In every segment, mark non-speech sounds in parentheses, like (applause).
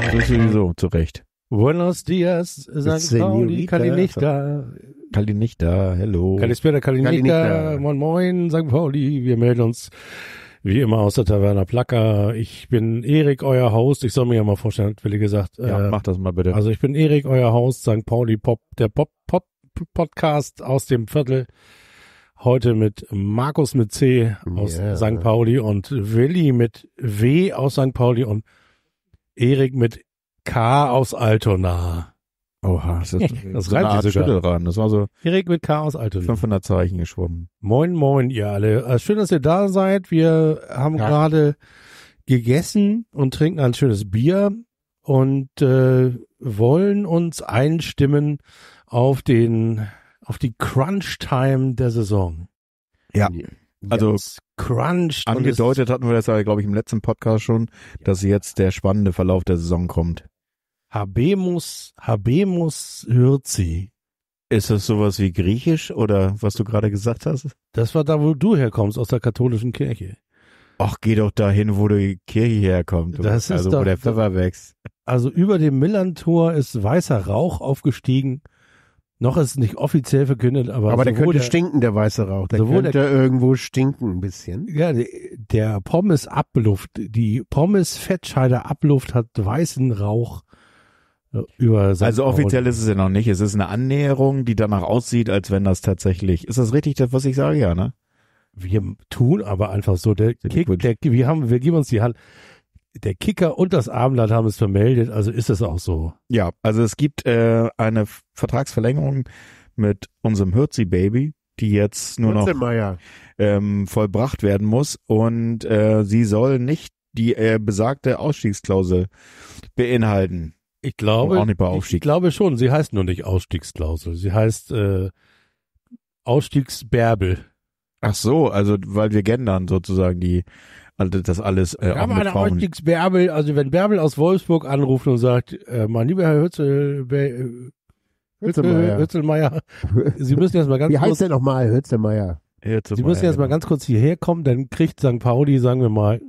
Das ist sowieso zurecht. Buenos dias, San Pauli, Kalinichta. Kalinichta, hello. Kalispera, Kalinichta, moin moin, St. Pauli, wir melden uns wie immer aus der Taverna Plaka. Ich bin Erik, euer Host. Ich soll mir ja mal vorstellen, Willi gesagt. Ja, äh, mach das mal bitte. Also ich bin Erik, euer Host, St. Pauli Pop, der Pop, Pop, Podcast aus dem Viertel Heute mit Markus mit C aus yeah. St. Pauli und Willi mit W aus St. Pauli und Erik mit K aus Altona. Oha, das, ist, (laughs) das reimt sich Das war so Erik mit K aus Altona. 500 Zeichen geschwommen. Moin, moin, ihr alle. Äh, schön, dass ihr da seid. Wir haben ja. gerade gegessen und trinken ein schönes Bier und äh, wollen uns einstimmen auf den auf die Crunch-Time der Saison. Ja. Also Crunch. Angedeutet hatten wir das ja, glaube ich, im letzten Podcast schon, dass jetzt der spannende Verlauf der Saison kommt. Habemus, Habemus Hürzi. Ist das sowas wie Griechisch oder was du gerade gesagt hast? Das war da, wo du herkommst, aus der katholischen Kirche. Ach, geh doch dahin, wo die Kirche herkommt. Das also, ist also, wo der Pfeffer wächst. Also über dem Millantor ist weißer Rauch aufgestiegen noch ist es nicht offiziell verkündet, aber. Aber der könnte der, stinken, der weiße Rauch. Der könnte der, irgendwo stinken ein bisschen. Ja, der Pommes-Abluft, die pommes fettscheide abluft hat weißen Rauch äh, über St. Also offiziell ist es ja noch nicht. Es ist eine Annäherung, die danach aussieht, als wenn das tatsächlich. Ist das richtig, das, was ich sage? Ja, ne? Wir tun aber einfach so. Der Kick, der, wir haben, wir geben uns die Hand der Kicker und das Abendland haben es vermeldet, also ist es auch so. Ja, also es gibt äh, eine Vertragsverlängerung mit unserem Hürzi Baby, die jetzt nur noch ähm, vollbracht werden muss und äh, sie soll nicht die äh, besagte Ausstiegsklausel beinhalten. Ich glaube, auch nicht bei Aufstieg. ich glaube schon. Sie heißt nur nicht Ausstiegsklausel. Sie heißt äh, Ausstiegsbärbel. Ach so, also weil wir gendern sozusagen die also das alles äh, auch mit Frauen. Auch Bärbel, also wenn Bärbel aus Wolfsburg anruft und sagt, äh, mein lieber Herr Hützel, äh, (laughs) Hützelmeier. Hützelmeier, Sie müssen jetzt mal ganz Wie heißt der nochmal, Hützelmeier? Hützelmeier? Sie müssen jetzt mal ganz kurz hierher kommen, dann kriegt St. Pauli, sagen wir mal,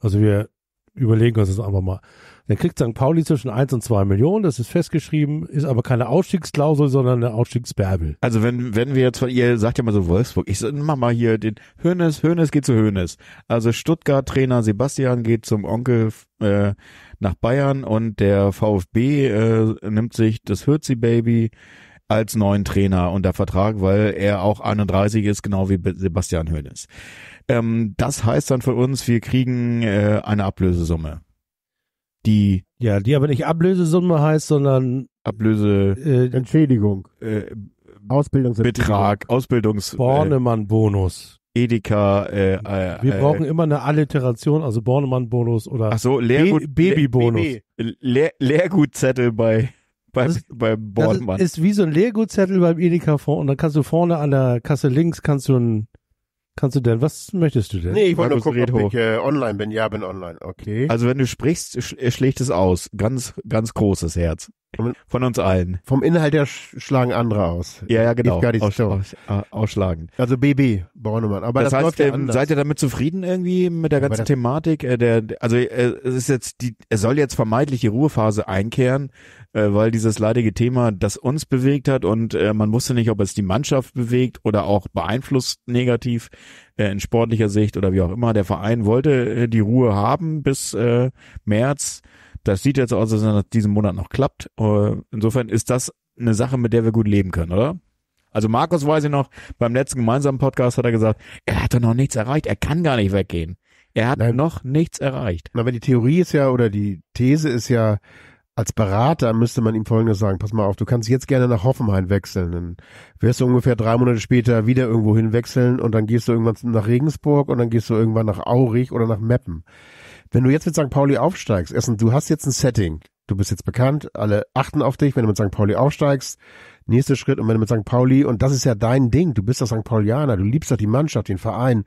also wir überlegen uns das einfach mal, dann kriegt St. Pauli zwischen 1 und 2 Millionen, das ist festgeschrieben, ist aber keine Ausstiegsklausel, sondern eine Ausstiegsbärbel. Also wenn, wenn wir jetzt, von, ihr sagt ja mal so Wolfsburg, ich mach mal hier den Hönes, Hönes geht zu Hönes. Also Stuttgart-Trainer Sebastian geht zum Onkel äh, nach Bayern und der VfB äh, nimmt sich das Hürzi-Baby als neuen Trainer unter Vertrag, weil er auch 31 ist, genau wie Sebastian Hönes. Ähm, das heißt dann für uns, wir kriegen äh, eine Ablösesumme die ja, die aber nicht Ablösesumme heißt, sondern Ablöse äh, Entschädigung, äh, Ausbildungsbetrag, Ausbildungs äh, Bornemann Bonus. Edeka, äh, äh, Wir äh, brauchen immer eine Alliteration, also Bornemann-Bonus oder Ach so, Lehrgut, Be Baby-Bonus. Lehr Lehrgutzettel bei, bei, das, beim Bornemann. Das ist, ist wie so ein Lehrgutzettel beim Edeka-Fonds und dann kannst du vorne an der Kasse links kannst du ein Kannst du denn, was möchtest du denn? Nee, ich wollte nur gucken, Redhof. ob ich äh, online bin. Ja, bin online, okay. Also wenn du sprichst, sch äh, schlägt es aus. Ganz, ganz großes Herz. Von uns allen. Vom Inhalt her schlagen andere aus. Ja, ja, genau. Gar nicht aus, so. aus, aus, äh, ausschlagen. Also BB, Bornemann. Aber das, das heißt, ja ähm, seid ihr damit zufrieden irgendwie mit der ganzen Thematik? Äh, der, also äh, es ist jetzt die, es soll jetzt vermeintlich die Ruhephase einkehren, äh, weil dieses leidige Thema das uns bewegt hat und äh, man wusste nicht, ob es die Mannschaft bewegt oder auch beeinflusst negativ äh, in sportlicher Sicht oder wie auch immer. Der Verein wollte äh, die Ruhe haben bis äh, März. Das sieht jetzt aus, als wenn das diesen Monat noch klappt. Äh, insofern ist das eine Sache, mit der wir gut leben können, oder? Also Markus weiß ich noch, beim letzten gemeinsamen Podcast hat er gesagt, er hat doch noch nichts erreicht, er kann gar nicht weggehen. Er hat Nein. noch nichts erreicht. Aber die Theorie ist ja, oder die These ist ja, als Berater müsste man ihm Folgendes sagen, pass mal auf, du kannst jetzt gerne nach Hoffenheim wechseln. Dann wirst du ungefähr drei Monate später wieder irgendwo hin wechseln und dann gehst du irgendwann nach Regensburg und dann gehst du irgendwann nach Aurich oder nach Meppen. Wenn du jetzt mit St. Pauli aufsteigst, erstens, du hast jetzt ein Setting. Du bist jetzt bekannt, alle achten auf dich, wenn du mit St. Pauli aufsteigst. Nächster Schritt, und wenn du mit St. Pauli, und das ist ja dein Ding, du bist doch St. Paulianer, du liebst doch die Mannschaft, den Verein,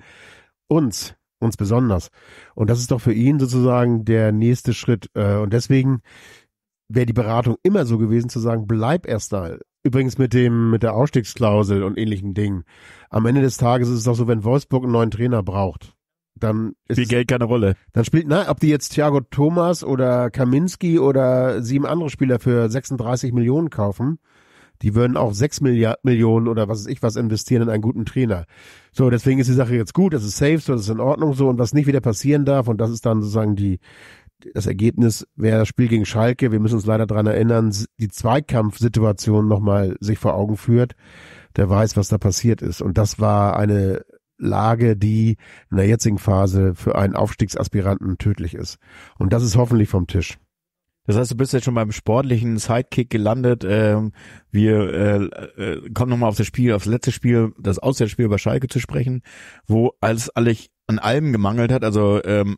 uns, uns besonders. Und das ist doch für ihn sozusagen der nächste Schritt. Äh, und deswegen wäre die Beratung immer so gewesen zu sagen, bleib erst da. Übrigens mit dem, mit der Ausstiegsklausel und ähnlichen Dingen. Am Ende des Tages ist es doch so, wenn Wolfsburg einen neuen Trainer braucht, dann spielt Geld keine Rolle. Dann spielt, na, ob die jetzt Thiago Thomas oder Kaminski oder sieben andere Spieler für 36 Millionen kaufen, die würden auch sechs Milliard, Millionen oder was weiß ich was investieren in einen guten Trainer. So, deswegen ist die Sache jetzt gut, das ist safe, so, das ist in Ordnung so und was nicht wieder passieren darf und das ist dann sozusagen die, das Ergebnis wäre das Spiel gegen Schalke, wir müssen uns leider dran erinnern, die Zweikampfsituation nochmal sich vor Augen führt, der weiß, was da passiert ist. Und das war eine Lage, die in der jetzigen Phase für einen Aufstiegsaspiranten tödlich ist. Und das ist hoffentlich vom Tisch. Das heißt, du bist jetzt schon beim sportlichen Sidekick gelandet. Ähm, wir äh, äh, kommen nochmal auf das Spiel, aufs letzte Spiel, das Auswärtsspiel bei Schalke zu sprechen, wo als alles an allem gemangelt hat. Also ähm,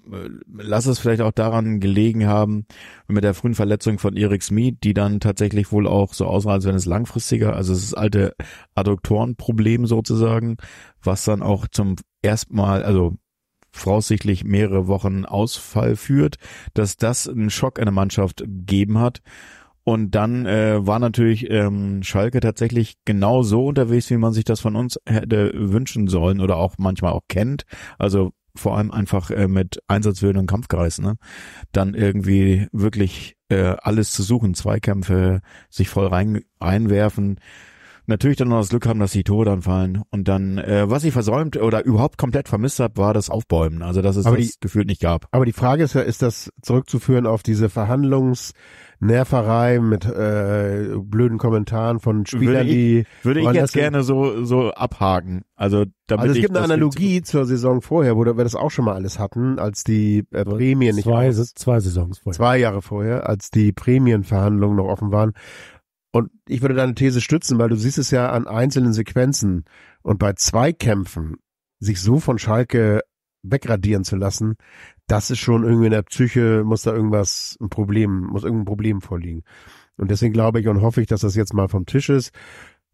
lass es vielleicht auch daran gelegen haben, mit der frühen Verletzung von Erik Smith, die dann tatsächlich wohl auch so aussah, als wenn es langfristiger, also das alte Adduktorenproblem sozusagen, was dann auch zum ersten Mal, also voraussichtlich mehrere Wochen Ausfall führt, dass das einen Schock in der Mannschaft gegeben hat. Und dann äh, war natürlich ähm, Schalke tatsächlich genau so unterwegs, wie man sich das von uns hätte wünschen sollen oder auch manchmal auch kennt. Also vor allem einfach äh, mit Einsatzwillen und Kampfkreis, ne? Dann irgendwie wirklich äh, alles zu suchen, Zweikämpfe, sich voll rein, reinwerfen, natürlich dann noch das Glück haben, dass die Tore dann fallen. Und dann, äh, was ich versäumt oder überhaupt komplett vermisst habe, war das Aufbäumen. Also dass es aber das die, gefühlt nicht gab. Aber die Frage ist ja, ist das zurückzuführen auf diese Verhandlungsnerverei mit äh, blöden Kommentaren von Spielern, würde ich, die... Würde ich jetzt gerne so, so abhaken. Also, damit also es gibt eine Analogie zur Saison vorher, wo wir das auch schon mal alles hatten, als die äh, Prämien... Zwei, nicht, zwei Saisons vorher. Zwei Jahre vorher, als die Prämienverhandlungen noch offen waren und ich würde deine These stützen, weil du siehst es ja an einzelnen Sequenzen und bei zwei Kämpfen sich so von Schalke wegradieren zu lassen, das ist schon irgendwie in der Psyche, muss da irgendwas, ein Problem, muss irgendein Problem vorliegen. Und deswegen glaube ich und hoffe ich, dass das jetzt mal vom Tisch ist.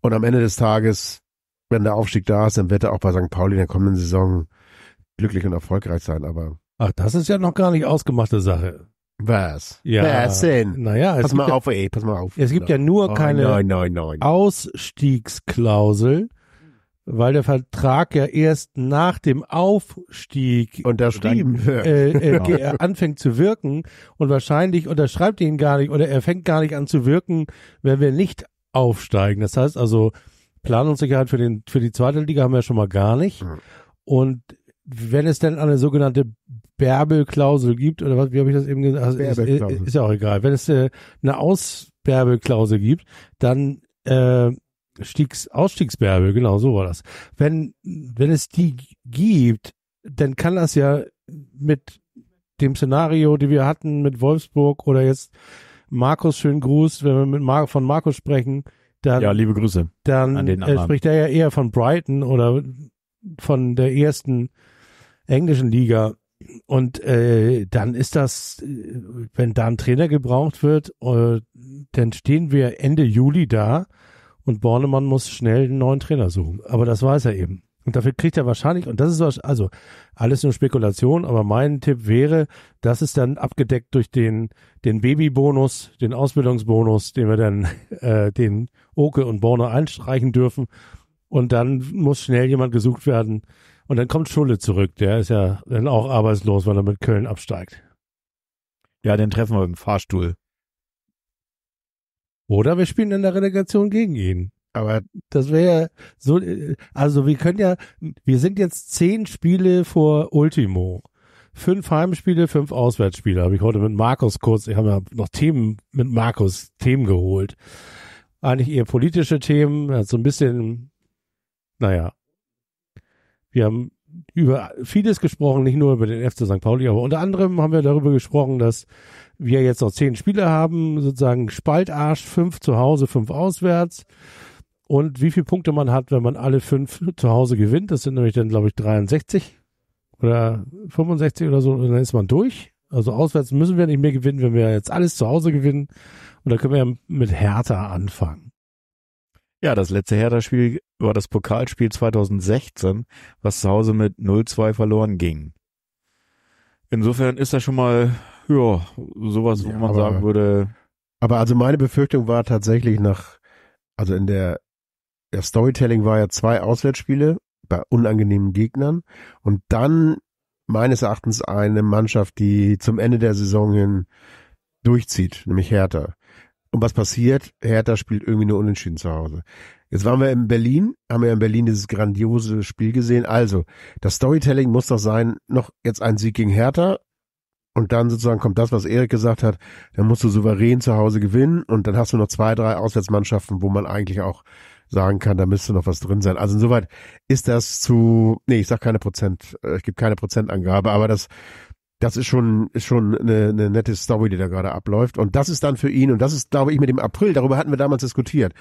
Und am Ende des Tages, wenn der Aufstieg da ist, dann wird er auch bei St. Pauli in der kommenden Saison glücklich und erfolgreich sein, aber. Ach, das ist ja noch gar nicht ausgemachte Sache. Was? Ja. Was denn? Naja, pass mal auf, ey, pass mal auf. Es gibt genau. ja nur oh, keine nein, nein, nein. Ausstiegsklausel, weil der Vertrag ja erst nach dem Aufstieg unterschrieben wird. Äh, (laughs) äh, genau. äh, anfängt zu wirken und wahrscheinlich unterschreibt ihn gar nicht oder er fängt gar nicht an zu wirken, wenn wir nicht aufsteigen. Das heißt also Planungssicherheit für den für die zweite Liga haben wir schon mal gar nicht. Mhm. Und wenn es denn eine sogenannte Bärbelklausel gibt, oder was, wie habe ich das eben gesagt? Also ist, ist, ja auch egal. Wenn es äh, eine Ausbärbelklausel gibt, dann äh, Stiegs, Ausstiegsbärbel, genau, so war das. Wenn, wenn es die gibt, dann kann das ja mit dem Szenario, die wir hatten mit Wolfsburg oder jetzt Markus, schönen Gruß, wenn wir mit Mar von Markus sprechen, dann, ja, liebe Grüße dann äh, spricht er ja eher von Brighton oder von der ersten englischen Liga. Und äh, dann ist das, äh, wenn da ein Trainer gebraucht wird, äh, dann stehen wir Ende Juli da und Bornemann muss schnell einen neuen Trainer suchen. Aber das weiß er eben. Und dafür kriegt er wahrscheinlich, und das ist was, also alles nur Spekulation, aber mein Tipp wäre, das ist dann abgedeckt durch den, den Babybonus, den Ausbildungsbonus, den wir dann äh, den Oke und Borne einstreichen dürfen. Und dann muss schnell jemand gesucht werden, und dann kommt Schulle zurück. Der ist ja dann auch arbeitslos, weil er mit Köln absteigt. Ja, den treffen wir im Fahrstuhl. Oder wir spielen in der Relegation gegen ihn. Aber das wäre so, also wir können ja, wir sind jetzt zehn Spiele vor Ultimo. Fünf Heimspiele, fünf Auswärtsspiele. Habe ich heute mit Markus kurz, ich habe ja noch Themen mit Markus Themen geholt. Eigentlich eher politische Themen, so ein bisschen, naja, wir haben über vieles gesprochen, nicht nur über den FC St. Pauli, aber unter anderem haben wir darüber gesprochen, dass wir jetzt noch zehn Spiele haben, sozusagen Spaltarsch, fünf zu Hause, fünf auswärts. Und wie viele Punkte man hat, wenn man alle fünf zu Hause gewinnt. Das sind nämlich dann, glaube ich, 63 oder 65 oder so. Und dann ist man durch. Also auswärts müssen wir nicht mehr gewinnen, wenn wir jetzt alles zu Hause gewinnen. Und da können wir ja mit Hertha anfangen. Ja, das letzte Hertha-Spiel war das Pokalspiel 2016, was zu Hause mit 0-2 verloren ging. Insofern ist das schon mal, ja, sowas, wo ja, man aber, sagen würde. Aber also meine Befürchtung war tatsächlich nach, also in der, der Storytelling war ja zwei Auswärtsspiele bei unangenehmen Gegnern und dann meines Erachtens eine Mannschaft, die zum Ende der Saison hin durchzieht, nämlich Hertha. Und was passiert? Hertha spielt irgendwie nur unentschieden zu Hause. Jetzt waren wir in Berlin, haben wir in Berlin dieses grandiose Spiel gesehen. Also, das Storytelling muss doch sein, noch jetzt ein Sieg gegen Hertha. Und dann sozusagen kommt das, was Erik gesagt hat, dann musst du souverän zu Hause gewinnen und dann hast du noch zwei, drei Auswärtsmannschaften, wo man eigentlich auch sagen kann, da müsste noch was drin sein. Also insoweit ist das zu, nee, ich sag keine Prozent, äh, ich gebe keine Prozentangabe, aber das das ist schon, ist schon eine, eine nette Story, die da gerade abläuft. Und das ist dann für ihn, und das ist, glaube ich, mit dem April, darüber hatten wir damals diskutiert.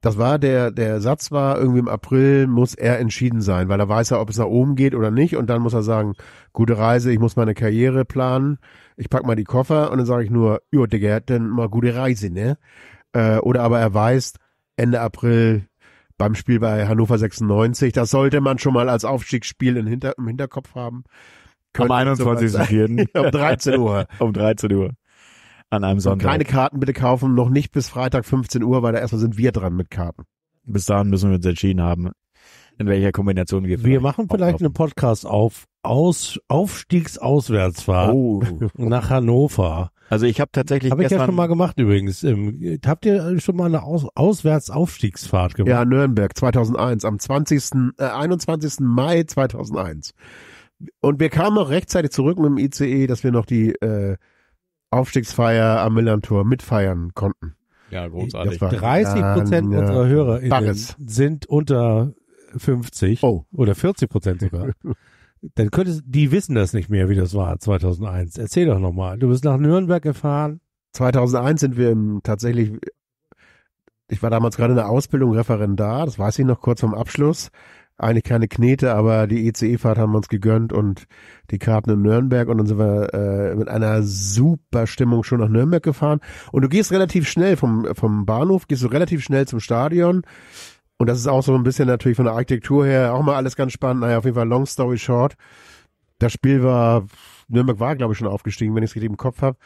Das war der, der Satz war, irgendwie im April muss er entschieden sein, weil da weiß er, ob es nach oben geht oder nicht. Und dann muss er sagen, gute Reise, ich muss meine Karriere planen, ich pack mal die Koffer und dann sage ich nur, jo, Digga, dann mal gute Reise, ne? Äh, oder aber er weiß, Ende April beim Spiel bei Hannover 96, das sollte man schon mal als Aufstiegsspiel im, Hinter im Hinterkopf haben. Am 21.04. (laughs) um 13 Uhr. um 13 Uhr. An einem Sonntag. Keine Karten bitte kaufen, noch nicht bis Freitag 15 Uhr, weil da erstmal sind wir dran mit Karten. Bis dahin müssen wir uns entschieden haben, in welcher Kombination wir Wir machen vielleicht auflaufen. einen Podcast auf aus Aufstiegsauswärtsfahrt oh. (laughs) nach Hannover. Also ich habe tatsächlich Habe ich ja schon mal gemacht übrigens. Ähm, habt ihr schon mal eine aus Auswärtsaufstiegsfahrt gemacht? Ja, Nürnberg 2001 am 20. Äh, 21. Mai 2001. Und wir kamen auch rechtzeitig zurück mit dem ICE, dass wir noch die äh, Aufstiegsfeier am Millantor mitfeiern konnten. Ja, großartig. 30 Prozent ja, unserer Hörer sind unter 50 oh. oder 40 Prozent sogar. (laughs) Dann könntest die wissen das nicht mehr, wie das war 2001. Erzähl doch nochmal. Du bist nach Nürnberg gefahren. 2001 sind wir im, tatsächlich. Ich war damals gerade in der Ausbildung Referendar. Das weiß ich noch kurz vom Abschluss eine kleine Knete, aber die ECE-Fahrt haben wir uns gegönnt und die Karten in Nürnberg und dann sind wir äh, mit einer super Stimmung schon nach Nürnberg gefahren. Und du gehst relativ schnell vom, vom Bahnhof, gehst du relativ schnell zum Stadion. Und das ist auch so ein bisschen natürlich von der Architektur her auch mal alles ganz spannend. Naja, auf jeden Fall long story short. Das Spiel war, Nürnberg war glaube ich schon aufgestiegen, wenn ich es richtig im Kopf habe.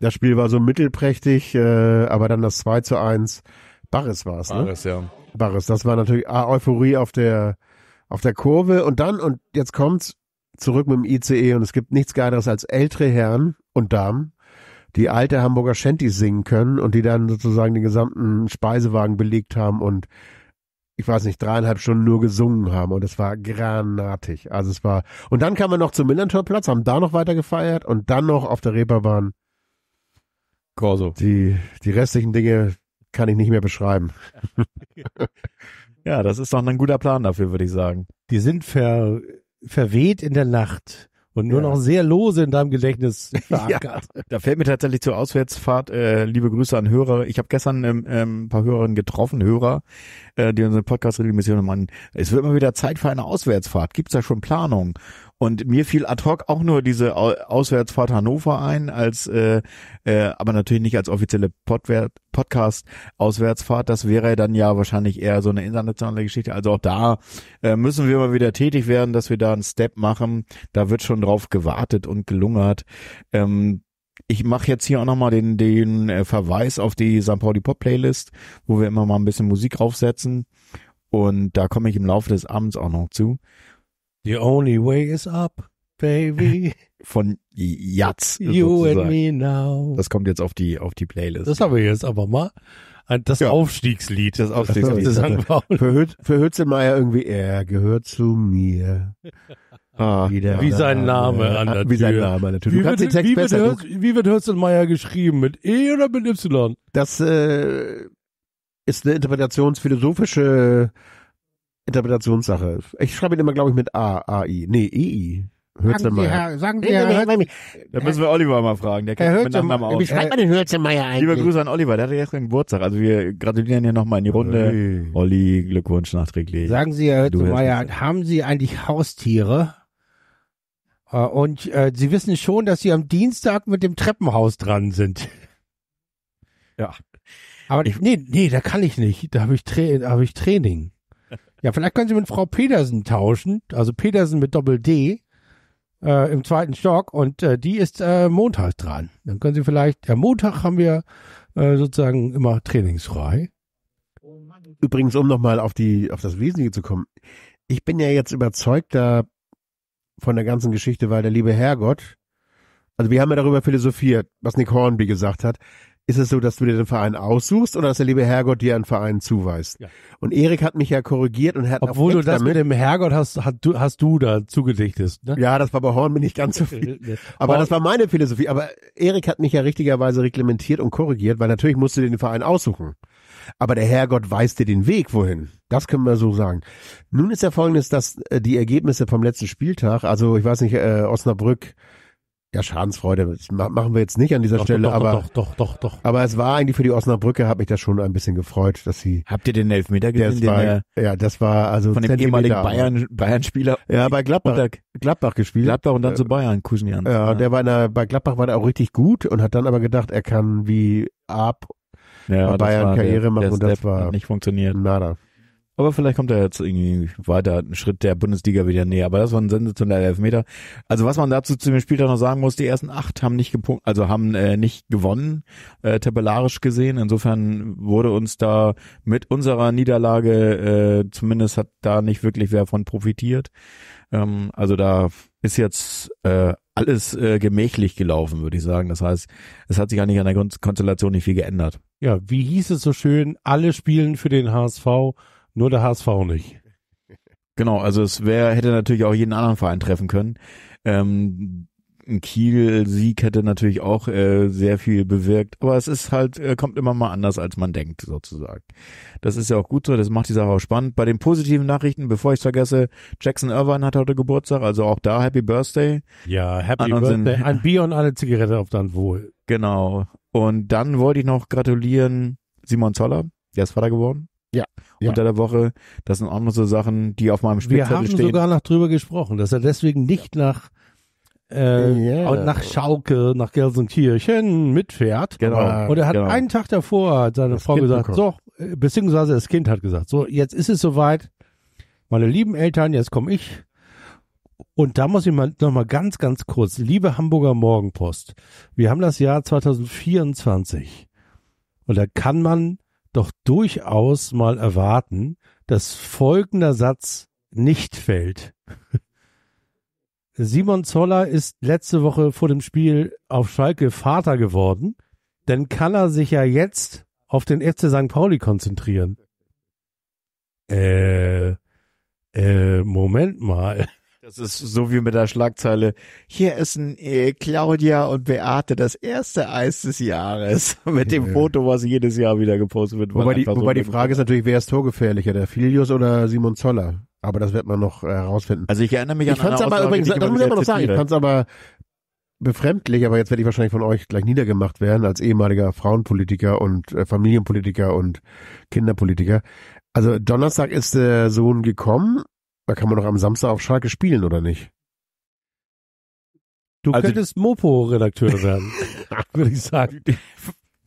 Das Spiel war so mittelprächtig, äh, aber dann das 2 zu 1. Barres war es, ne? Barres, ja. Barres, das war natürlich A, ah, Euphorie auf der auf der Kurve und dann, und jetzt kommt's, zurück mit dem ICE und es gibt nichts Geileres als ältere Herren und Damen, die alte Hamburger Shanties singen können und die dann sozusagen den gesamten Speisewagen belegt haben und ich weiß nicht, dreieinhalb Stunden nur gesungen haben und es war granatig. Also es war, und dann kamen wir noch zum Millantorplatz, haben da noch weiter gefeiert und dann noch auf der Reeperbahn. Corso. Die, die restlichen Dinge kann ich nicht mehr beschreiben. (laughs) (laughs) Ja, das ist doch ein guter Plan dafür, würde ich sagen. Die sind ver, verweht in der Nacht und nur ja. noch sehr lose in deinem Gedächtnis (laughs) Ja, da fällt mir tatsächlich zur Auswärtsfahrt äh, liebe Grüße an Hörer. Ich habe gestern ähm, ähm ein paar Hörerinnen getroffen, Hörer, äh, die unseren Podcast regelmäßig hören. Mann, es wird mal wieder Zeit für eine Auswärtsfahrt. Gibt's da schon Planung? Und mir fiel ad hoc auch nur diese Auswärtsfahrt Hannover ein, als äh, äh, aber natürlich nicht als offizielle Podcast-Auswärtsfahrt. Das wäre dann ja wahrscheinlich eher so eine internationale Geschichte. Also auch da äh, müssen wir mal wieder tätig werden, dass wir da einen Step machen. Da wird schon drauf gewartet und gelungert. Ähm, ich mache jetzt hier auch nochmal den, den äh, Verweis auf die St. Pauli Pop Playlist, wo wir immer mal ein bisschen Musik draufsetzen. Und da komme ich im Laufe des Abends auch noch zu. The only way is up, baby. (laughs) Von Yatz. You sozusagen. and me now. Das kommt jetzt auf die, auf die Playlist. Das haben wir jetzt aber mal. Äh, das ja. Aufstiegslied. Das Aufstiegslied. für, Hüt, für Hützelmeier irgendwie, er gehört zu mir. Ah, wie, wie sein Name an der Tür. Wie sein Name an der Tür. Du wie kannst wird, den Text wie besser. Wird, wie wird Hürzelmeier geschrieben? Mit E oder mit Y? Das äh, ist eine interpretationsphilosophische äh, Interpretationssache. Ich schreibe ihn immer, glaube ich, mit A, A, I. Nee, E, EI. Hürzenmeier. Sagen Sie, Herr, sagen Sie, Da müssen wir Oliver mal fragen. Der kennt mit Nachnamen auch. Wie schreibt man den Hürzenmeier eigentlich? Liebe Grüße an Oliver, der hat ja jetzt einen Geburtstag. Also wir gratulieren hier nochmal in die Runde. Hey. Olli, Glückwunsch nachträglich. Sagen Sie, Herr Hürzenmeier, haben Sie eigentlich Haustiere? Äh, und äh, Sie wissen schon, dass Sie am Dienstag mit dem Treppenhaus dran sind. Ja. Aber ich, nee, nee, da kann ich nicht. Da habe ich, Tra hab ich Training. Ja, vielleicht können Sie mit Frau Petersen tauschen, also Petersen mit Doppel D äh, im zweiten Stock und äh, die ist äh, montags dran. Dann können Sie vielleicht, ja, Montag haben wir äh, sozusagen immer trainingsfrei. Übrigens, um nochmal auf die, auf das Wesentliche zu kommen. Ich bin ja jetzt überzeugter von der ganzen Geschichte, weil der liebe Herrgott, also wir haben ja darüber philosophiert, was Nick Hornby gesagt hat, ist es so, dass du dir den Verein aussuchst oder dass der liebe Herrgott dir einen Verein zuweist? Ja. Und Erik hat mich ja korrigiert und hat Obwohl du das mit dem Herrgott hast, hast du, hast du da zugedichtet. Ne? Ja, das war bei Horn bin ich ganz so (laughs) viel. nee. Aber Horn. das war meine Philosophie. Aber Erik hat mich ja richtigerweise reglementiert und korrigiert, weil natürlich musst du dir den Verein aussuchen. Aber der Herrgott weist dir den Weg wohin. Das können wir so sagen. Nun ist ja folgendes, dass äh, die Ergebnisse vom letzten Spieltag, also ich weiß nicht, äh, Osnabrück ja, Schadensfreude machen wir jetzt nicht an dieser doch, Stelle, doch, aber doch, doch, doch, doch, Aber es war eigentlich für die Osnabrücke, habe ich das schon ein bisschen gefreut, dass sie. Habt ihr den Elfmeter gesehen? Den war, der, ja, das war also von dem ehemaligen Bayern Bayern-Spieler. Ja, bei Gladbach. Gladbach gespielt. Gladbach und dann äh, zu Bayern, Kusnian. Ja, ja, der war in der, bei Gladbach war der auch richtig gut und hat dann aber gedacht, er kann wie ab ja, Bayern Karriere der, machen der und das war nicht funktioniert. Nada. Aber vielleicht kommt er jetzt irgendwie weiter, einen Schritt der Bundesliga wieder näher. Aber das war ein sensationeller Elfmeter. Also was man dazu zu dem Spieltag noch sagen muss, die ersten acht haben nicht gepunkt, also haben äh, nicht gewonnen, äh, tabellarisch gesehen. Insofern wurde uns da mit unserer Niederlage, äh, zumindest hat da nicht wirklich wer von profitiert. Ähm, also da ist jetzt äh, alles äh, gemächlich gelaufen, würde ich sagen. Das heißt, es hat sich eigentlich an der Konstellation nicht viel geändert. Ja, wie hieß es so schön, alle spielen für den HSV nur der HSV nicht. Genau, also es wäre, hätte natürlich auch jeden anderen Verein treffen können. Ähm, ein Kiel-Sieg hätte natürlich auch äh, sehr viel bewirkt, aber es ist halt, äh, kommt immer mal anders, als man denkt, sozusagen. Das ist ja auch gut so, das macht die Sache auch spannend. Bei den positiven Nachrichten, bevor ich vergesse, Jackson Irvine hat heute Geburtstag, also auch da Happy Birthday. Ja, Happy an Birthday, ein Bier und eine Zigarette auf dein Wohl. Genau. Und dann wollte ich noch gratulieren Simon Zoller, der ist Vater geworden. Ja, ja. Unter der Woche, das sind auch noch so Sachen, die auf meinem Spielzettel stehen. Wir haben stehen. sogar noch drüber gesprochen, dass er deswegen nicht nach äh, yeah. nach Schauke, nach Gelsenkirchen mitfährt. Genau. Und er hat genau. einen Tag davor seine das Frau kind gesagt, bekommen. so, äh, beziehungsweise das Kind hat gesagt, so, jetzt ist es soweit, meine lieben Eltern, jetzt komme ich. Und da muss ich mal nochmal ganz, ganz kurz, liebe Hamburger Morgenpost, wir haben das Jahr 2024 und da kann man doch durchaus mal erwarten, dass folgender Satz nicht fällt. (laughs) Simon Zoller ist letzte Woche vor dem Spiel auf Schalke Vater geworden, denn kann er sich ja jetzt auf den FC St. Pauli konzentrieren. Äh, äh, Moment mal. Das ist so wie mit der Schlagzeile. Hier ist ein äh, Claudia und Beate das erste Eis des Jahres. (laughs) mit dem ja. Foto, was jedes Jahr wieder gepostet wird. Wobei, die, so wobei die Frage ist natürlich, wer ist torgefährlicher, der Filius oder Simon Zoller? Aber das wird man noch herausfinden. Äh, also ich erinnere mich ich an fand's aber Aussage, übrigens, das muss ich aber noch sagen, ich fand's aber befremdlich, aber jetzt werde ich wahrscheinlich von euch gleich niedergemacht werden als ehemaliger Frauenpolitiker und äh, Familienpolitiker und Kinderpolitiker. Also Donnerstag ist der Sohn gekommen da kann man doch am Samstag auf Schalke spielen, oder nicht? Du also, könntest Mopo-Redakteur werden, (laughs) würde ich sagen.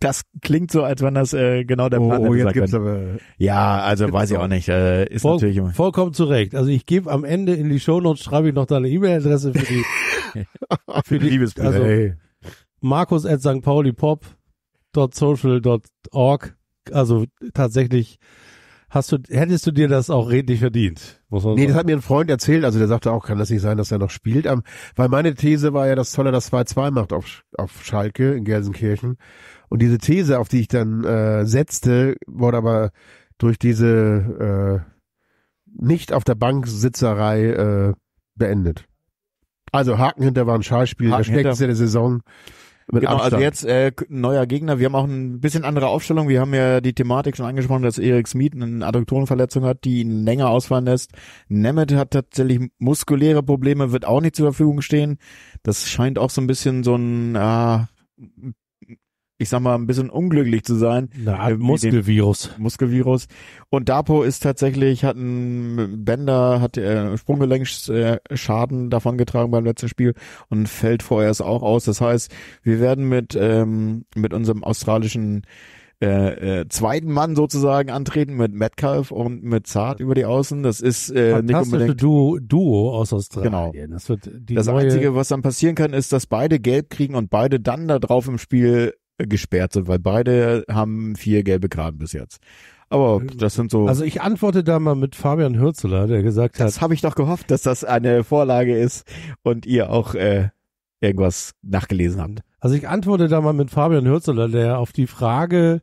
Das klingt so, als wenn das äh, genau der Plan oh, ist. Oh, ja, also weiß ich auch nicht. Äh, ist voll, natürlich immer. Vollkommen zu Recht. Also ich gebe am Ende in die Show Notes schreibe ich noch deine E-Mail-Adresse für die, (laughs) für die Liebesbrille. Also, ey. Markus at St. Pauli Pop social.org. Also tatsächlich hast du, hättest du dir das auch redlich verdient? Muss man nee, sagen. das hat mir ein Freund erzählt, also der sagte auch, kann das nicht sein, dass er noch spielt. Um, ähm, weil meine These war ja, dass Zoller das 2-2 macht auf, auf Schalke in Gelsenkirchen. Und diese These, auf die ich dann äh, setzte, wurde aber durch diese äh, nicht auf der Bank Sitzerei äh, beendet. Also Haken hinter war ein Schallspiel, Haken der schlechteste der Saison genau, also Abstand. also jetzt äh, neuer Gegner. Wir haben auch ein bisschen andere Aufstellung. Wir haben ja die Thematik schon angesprochen, dass Erik Smith eine Adduktorenverletzung hat, die ihn länger ausfallen lässt. Nemeth hat tatsächlich muskuläre Probleme, wird auch nicht zur Verfügung stehen. Das scheint auch so ein bisschen so ein äh, ich sag mal, ein bisschen unglücklich zu sein. Eine Art Muskelvirus. Muskelvirus. Und Dapo ist tatsächlich, hat ein Bänder, hat äh, Sprunggelenkschaden äh, davon beim letzten Spiel und fällt vorerst auch aus. Das heißt, wir werden mit, ähm, mit unserem australischen äh, äh, zweiten Mann sozusagen antreten mit Metcalf und mit Zart über die Außen. Das ist äh, nicht unbedingt Duo, Duo aus Australien. Genau. Das, wird die das neue... Einzige, was dann passieren kann, ist, dass beide gelb kriegen und beide dann da drauf im Spiel gesperrt sind, weil beide haben vier gelbe Karten bis jetzt. Aber äh, das sind so. Also ich antworte da mal mit Fabian Hürzeler, der gesagt hat. Das habe ich doch gehofft, dass das eine Vorlage ist und ihr auch äh, irgendwas nachgelesen habt. Also ich antworte da mal mit Fabian Hürzeler, der auf die Frage,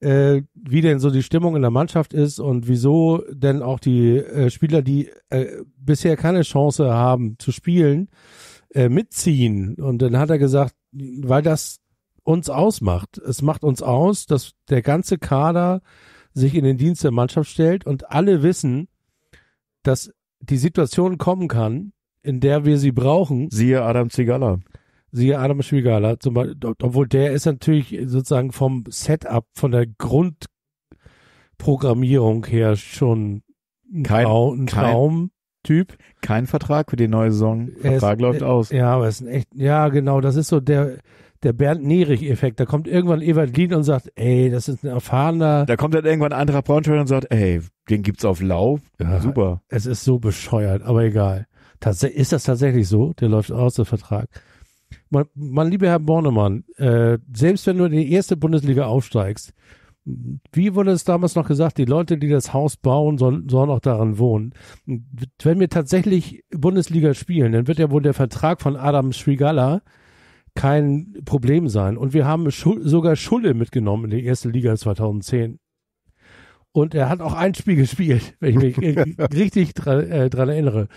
äh, wie denn so die Stimmung in der Mannschaft ist und wieso denn auch die äh, Spieler, die äh, bisher keine Chance haben zu spielen, äh, mitziehen. Und dann hat er gesagt, weil das uns ausmacht. Es macht uns aus, dass der ganze Kader sich in den Dienst der Mannschaft stellt und alle wissen, dass die Situation kommen kann, in der wir sie brauchen. Siehe Adam Zigala. Siehe Adam Zigala, obwohl der ist natürlich sozusagen vom Setup, von der Grundprogrammierung her schon ein, kein, Trau ein kein, Traumtyp. Kein Vertrag für die neue Saison. Vertrag ist, läuft äh, aus. Ja, aber es ist ein echt, ja, genau, das ist so der, der Bernd nierich effekt Da kommt irgendwann Ewald Lien und sagt, ey, das ist ein erfahrener. Da kommt dann irgendwann ein anderer Braunschweiger und sagt, ey, den gibt's auf Lauf. Ja, Super. Es ist so bescheuert, aber egal. Tats ist das tatsächlich so? Der läuft aus, dem Vertrag. Mein, mein lieber Herr Bornemann, äh, selbst wenn du in die erste Bundesliga aufsteigst, wie wurde es damals noch gesagt, die Leute, die das Haus bauen, sollen, sollen auch daran wohnen. Wenn wir tatsächlich Bundesliga spielen, dann wird ja wohl der Vertrag von Adam Schwigala kein Problem sein. Und wir haben Schu sogar Schulle mitgenommen in die erste Liga 2010. Und er hat auch ein Spiel (laughs) gespielt, wenn ich mich (laughs) richtig dran, äh, dran erinnere.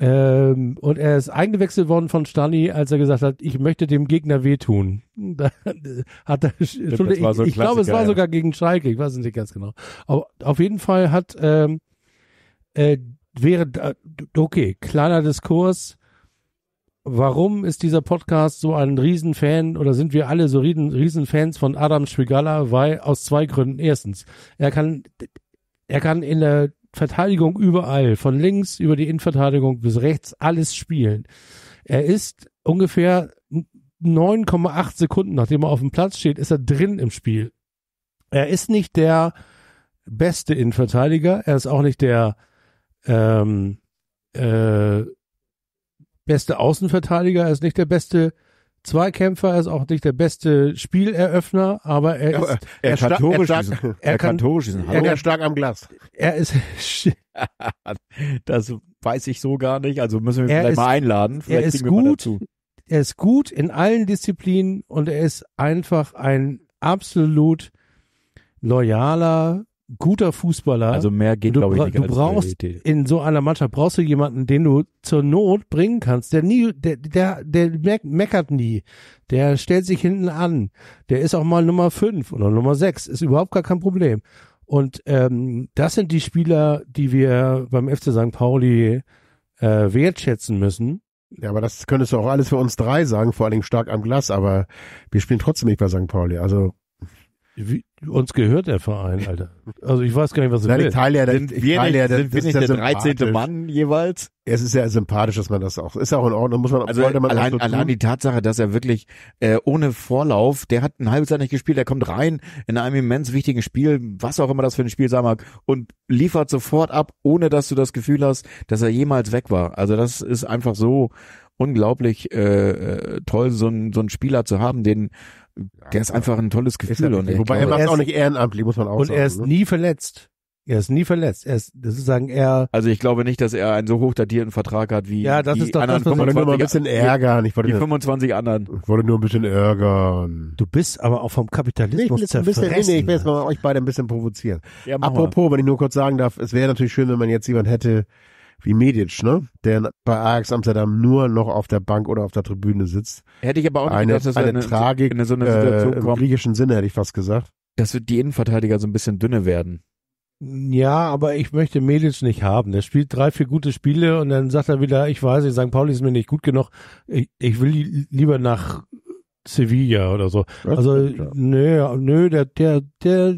Ähm, und er ist eingewechselt worden von Stani, als er gesagt hat, ich möchte dem Gegner wehtun. (laughs) Da hat er, Stimmt, Schulle, ich, so ich glaube, es war ja. sogar gegen Schalke, ich weiß es nicht ganz genau. Aber auf jeden Fall hat ähm, äh, wäre äh, okay, kleiner Diskurs, warum ist dieser Podcast so ein Riesenfan oder sind wir alle so Riesenfans von Adam Schwigala? Weil aus zwei Gründen. Erstens, er kann, er kann in der Verteidigung überall, von links über die Innenverteidigung bis rechts alles spielen. Er ist ungefähr 9,8 Sekunden, nachdem er auf dem Platz steht, ist er drin im Spiel. Er ist nicht der beste Innenverteidiger, er ist auch nicht der ähm, äh, beste Außenverteidiger, er ist nicht der beste Zweikämpfer, er ist auch nicht der beste Spieleröffner, aber er ist. er, er, kann Tore schießen. Er kann Tore schießen. Er kann stark am Glas. Er ist. das weiß ich so gar nicht. Also müssen wir ihn vielleicht ist, mal einladen. Vielleicht er ist gut. Er ist gut in allen Disziplinen und er ist einfach ein absolut loyaler, guter Fußballer. Also mehr geht, glaube ich, nicht. Du brauchst Realität. in so einer Mannschaft brauchst du jemanden, den du zur Not bringen kannst. Der nie, der, der, der meckert nie. Der stellt sich hinten an. Der ist auch mal Nummer fünf oder Nummer sechs. Ist überhaupt gar kein Problem. Und ähm, das sind die Spieler, die wir beim FC St. Pauli äh, wertschätzen müssen. Ja, aber das könntest du auch alles für uns drei sagen, vor allen Dingen stark am Glas, aber wir spielen trotzdem nicht bei St. Pauli. Also wie, uns gehört der Verein, Alter. Also ich weiß gar nicht, was er will. Italia, sind Italia, wir nicht, sind wir nicht der 13. Mann jeweils? Es ist ja sympathisch, dass man das auch, ist ja auch in Ordnung, muss man, also man allein, so allein die Tatsache, dass er wirklich äh, ohne Vorlauf, der hat ein halbes Jahr nicht gespielt, der kommt rein in einem immens wichtigen Spiel, was auch immer das für ein Spiel sein mag, und liefert sofort ab, ohne dass du das Gefühl hast, dass er jemals weg war. Also das ist einfach so unglaublich äh, äh toll, so, ein, so einen Spieler zu haben, den der ist einfach ein tolles Gefühl. und wobei glaube, er macht auch nicht ehrenamtlich, muss man auch und sagen. Und er ist ne? nie verletzt. Er ist nie verletzt. Er ist, das ist sagen, er. Also ich glaube nicht, dass er einen so hochdatierten Vertrag hat wie ja, das die ist doch anderen. Das, ich wollte nur mal ein bisschen ärgern. Ich wollte die 25 anderen. Ich wollte nur ein bisschen ärgern. Du bist aber auch vom Kapitalismus nee, ich ein bisschen, nee, nee, ich will jetzt mal euch beide ein bisschen provozieren. Ja, Apropos, mal. wenn ich nur kurz sagen darf, es wäre natürlich schön, wenn man jetzt jemand hätte, wie Medic, ne? Der bei Ajax Amsterdam nur noch auf der Bank oder auf der Tribüne sitzt. Hätte ich aber auch nicht eine, gedacht, dass eine, eine Tragik in so eine Situation äh, im griechischen Sinne hätte ich fast gesagt. Dass die Innenverteidiger so ein bisschen dünne werden. Ja, aber ich möchte Medic nicht haben. Der spielt drei, vier gute Spiele und dann sagt er wieder, ich weiß nicht, St. Pauli ist mir nicht gut genug. Ich, ich will lieber nach Sevilla oder so. Das also nö, nö, der, der, der,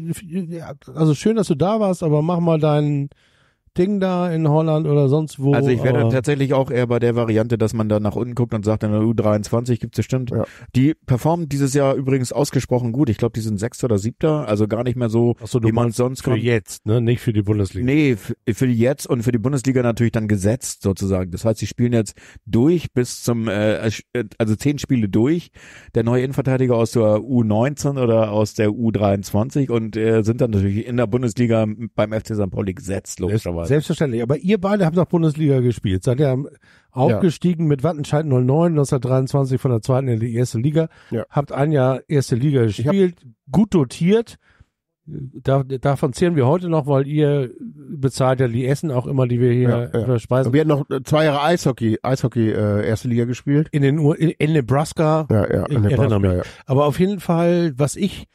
also schön, dass du da warst, aber mach mal deinen Ding da in Holland oder sonst wo. Also ich wäre tatsächlich auch eher bei der Variante, dass man da nach unten guckt und sagt, in der U23 gibt's bestimmt. Ja. Die performen dieses Jahr übrigens ausgesprochen gut. Ich glaube, die sind Sechster oder Siebter, also gar nicht mehr so, so wie man sonst Für kommt. jetzt, ne? Nicht für die Bundesliga. Nee, für jetzt und für die Bundesliga natürlich dann gesetzt sozusagen. Das heißt, sie spielen jetzt durch bis zum, äh, also zehn Spiele durch. Der neue Innenverteidiger aus der U19 oder aus der U23 und äh, sind dann natürlich in der Bundesliga beim FC St. Pauli gesetzt, logischerweise. Fall. Selbstverständlich. Aber ihr beide habt doch Bundesliga gespielt. Seid ihr aufgestiegen ja. mit Wattenscheid 09 1923 von der zweiten in die erste Liga. Ja. Habt ein Jahr erste Liga gespielt, gut dotiert. Da, davon zählen wir heute noch, weil ihr bezahlt ja die Essen auch immer, die wir hier ja, ja. speisen. Wir hatten noch äh, zwei Jahre Eishockey, Eishockey äh, erste Liga gespielt. In den U in, in Nebraska. Ja, ja, in Nebraska, mich. Ja. Aber auf jeden Fall, was ich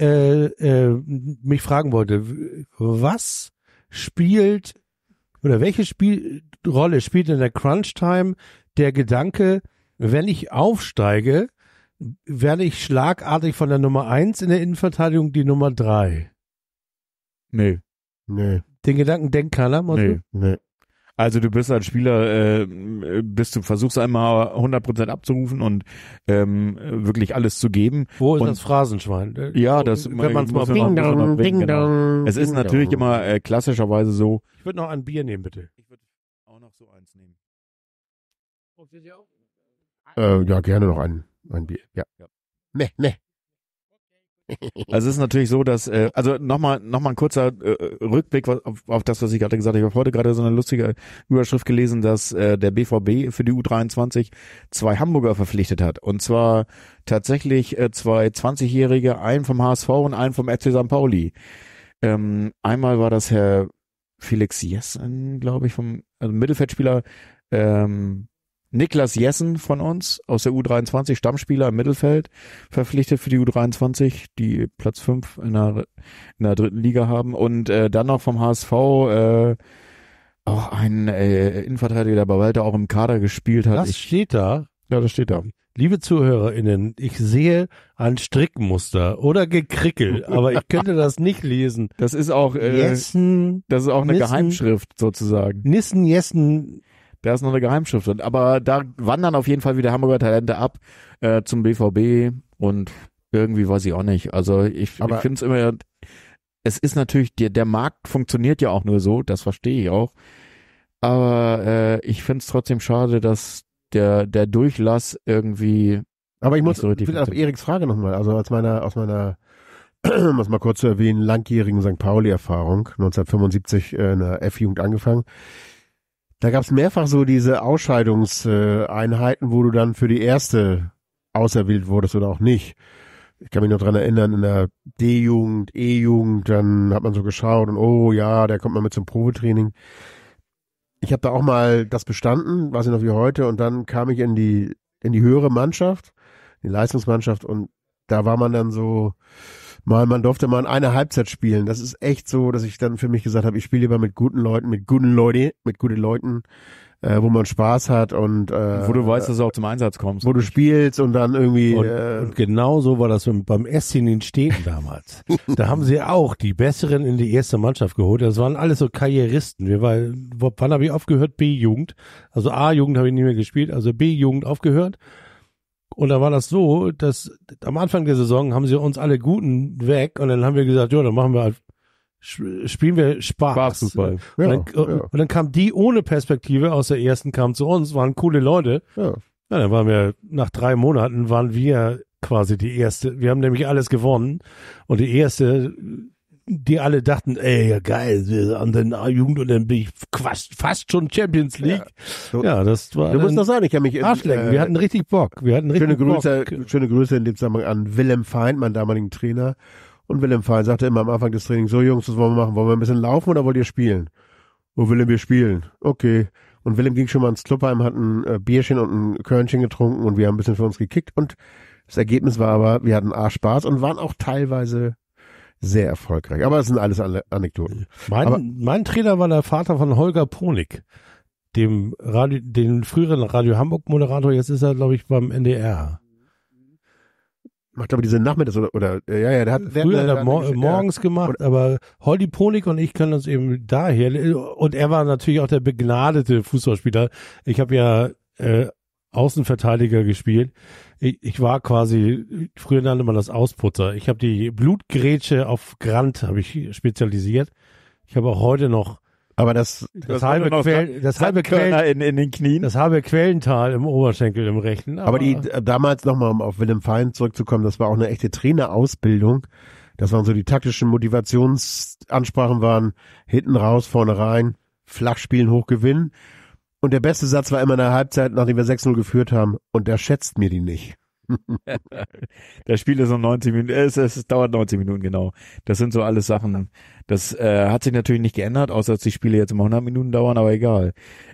äh, äh, mich fragen wollte, was spielt oder welche Spielrolle spielt in der Crunch Time der Gedanke, wenn ich aufsteige, werde ich schlagartig von der Nummer 1 in der Innenverteidigung die Nummer 3? Nee. Nee. Den Gedanken denkt keiner, Motto? Nee. nee. Also du bist als Spieler, äh, bist du versuchst einmal 100% abzurufen und ähm, wirklich alles zu geben. Wo ist und, das Phrasenschwein? Äh, ja, das wenn man's mal ding dong, genau. ding bringen, ding dong, Es ist natürlich dong. immer äh, klassischerweise so. Ich würde noch ein Bier nehmen, bitte. Ich würde auch noch so eins nehmen. Oh, äh, ja, gerne noch ein, ein Bier. Ja. ja. Meh, ne. Also es ist natürlich so, dass, äh, also nochmal noch mal ein kurzer äh, Rückblick auf, auf das, was ich gerade gesagt habe. Ich habe heute gerade so eine lustige Überschrift gelesen, dass äh, der BVB für die U23 zwei Hamburger verpflichtet hat. Und zwar tatsächlich äh, zwei 20-Jährige, einen vom HSV und einen vom FC St. Pauli. Ähm, einmal war das Herr Felix Jessen, glaube ich, vom also Mittelfeldspieler ähm, Niklas Jessen von uns aus der U23, Stammspieler im Mittelfeld, verpflichtet für die U23, die Platz fünf in der, in der dritten Liga haben. Und äh, dann noch vom HSV äh, auch ein äh, Innenverteidiger, der bei Walter auch im Kader gespielt hat. Das ich, steht da. Ja, das steht da. Liebe ZuhörerInnen, ich sehe ein Strickmuster oder Gekrickel, (laughs) aber ich könnte das nicht lesen. Das ist auch, äh, Jessen, das ist auch eine Nissen, Geheimschrift sozusagen. Nissen, Jessen, da ist noch eine Geheimschrift. Und, aber da wandern auf jeden Fall wieder Hamburger Talente ab äh, zum BVB und irgendwie weiß ich auch nicht. Also ich, ich finde es immer, es ist natürlich, der, der Markt funktioniert ja auch nur so, das verstehe ich auch. Aber äh, ich finde es trotzdem schade, dass der, der Durchlass irgendwie. Aber ich muss so auf Eriks Frage nochmal, also aus meiner, aus meiner, was (clears throat) mal kurz zu erwähnen, langjährigen St. Pauli-Erfahrung, 1975 äh, in der F-Jugend angefangen. Da gab es mehrfach so diese Ausscheidungseinheiten, wo du dann für die erste auserwählt wurdest oder auch nicht. Ich kann mich noch dran erinnern, in der D-Jugend, E-Jugend, dann hat man so geschaut und oh ja, der kommt mal mit zum Probetraining. Ich habe da auch mal das bestanden, weiß ich noch wie heute, und dann kam ich in die, in die höhere Mannschaft, die Leistungsmannschaft, und da war man dann so, mal, man durfte mal in einer Halbzeit spielen. Das ist echt so, dass ich dann für mich gesagt habe, ich spiele lieber mit guten Leuten, mit guten Leuten, mit guten Leuten, äh, wo man Spaß hat und äh, wo du weißt, dass du auch zum Einsatz kommst. Wo du spielst und dann irgendwie. Und, äh, und genau so war das beim SC in Städten damals. (laughs) da haben sie auch die Besseren in die erste Mannschaft geholt. Das waren alles so Karrieristen. Wir waren, wann habe ich aufgehört? B-Jugend. Also A-Jugend habe ich nie mehr gespielt, also B-Jugend aufgehört. Und da war das so, dass am Anfang der Saison haben sie uns alle Guten weg und dann haben wir gesagt, ja, dann machen wir halt, spielen wir Spaß. Spaßfußball. Ja, und, dann, ja. und dann kam die ohne Perspektive aus der ersten, kam zu uns, waren coole Leute. Ja. Ja, dann waren wir, nach drei Monaten waren wir quasi die erste. Wir haben nämlich alles gewonnen und die erste die alle dachten, ey, ja, geil, an den Jugend und dann bin ich fast, fast schon Champions League. Ja, so, ja das war. Du musst doch sagen, ich habe mich Arschlecken. Äh, wir hatten richtig Bock. Wir hatten richtig schöne Grüße, Bock. Schöne Grüße in dem Zusammenhang an Willem Feind, meinen damaligen Trainer. Und Willem Feind sagte immer am Anfang des Trainings, so Jungs, was wollen wir machen? Wollen wir ein bisschen laufen oder wollt ihr spielen? Wo oh, Willem, wir spielen. Okay. Und Willem ging schon mal ins Clubheim, hat ein äh, Bierchen und ein Körnchen getrunken und wir haben ein bisschen für uns gekickt. Und das Ergebnis war aber, wir hatten A Spaß und waren auch teilweise sehr erfolgreich. Aber das sind alles Anekdoten. Mein, Aber, mein Trainer war der Vater von Holger Ponig, dem Radio, den früheren Radio Hamburg Moderator. Jetzt ist er, glaube ich, beim NDR. Ich glaube, diese Nachmittags oder, oder ja, ja, der hat, der, Früher hat er mor morgens ja, gemacht, oder, aber Holly Ponig und ich können uns eben daher und er war natürlich auch der begnadete Fußballspieler. Ich habe ja äh, Außenverteidiger gespielt. Ich, ich war quasi, früher nannte man das Ausputzer. Ich habe die Blutgrätsche auf Grand habe ich spezialisiert. Ich habe auch heute noch aber das, das, das halbe, Quell, das halbe Quellen, in, in den Knien. Das halbe Quellental im Oberschenkel, im rechten. Aber, aber die äh, damals nochmal, um auf Willem Fein zurückzukommen, das war auch eine echte Trainerausbildung. Das waren so die taktischen Motivationsansprachen waren hinten raus, vorne rein, Flachspielen hochgewinnen. Und der beste Satz war immer in der Halbzeit, nachdem wir 6-0 geführt haben. Und der schätzt mir die nicht. (laughs) das Spiel ist noch 90 Minuten, es, es, es, dauert 90 Minuten, genau. Das sind so alles Sachen. Das äh, hat sich natürlich nicht geändert, außer dass die Spiele jetzt immer 100 Minuten dauern, aber egal.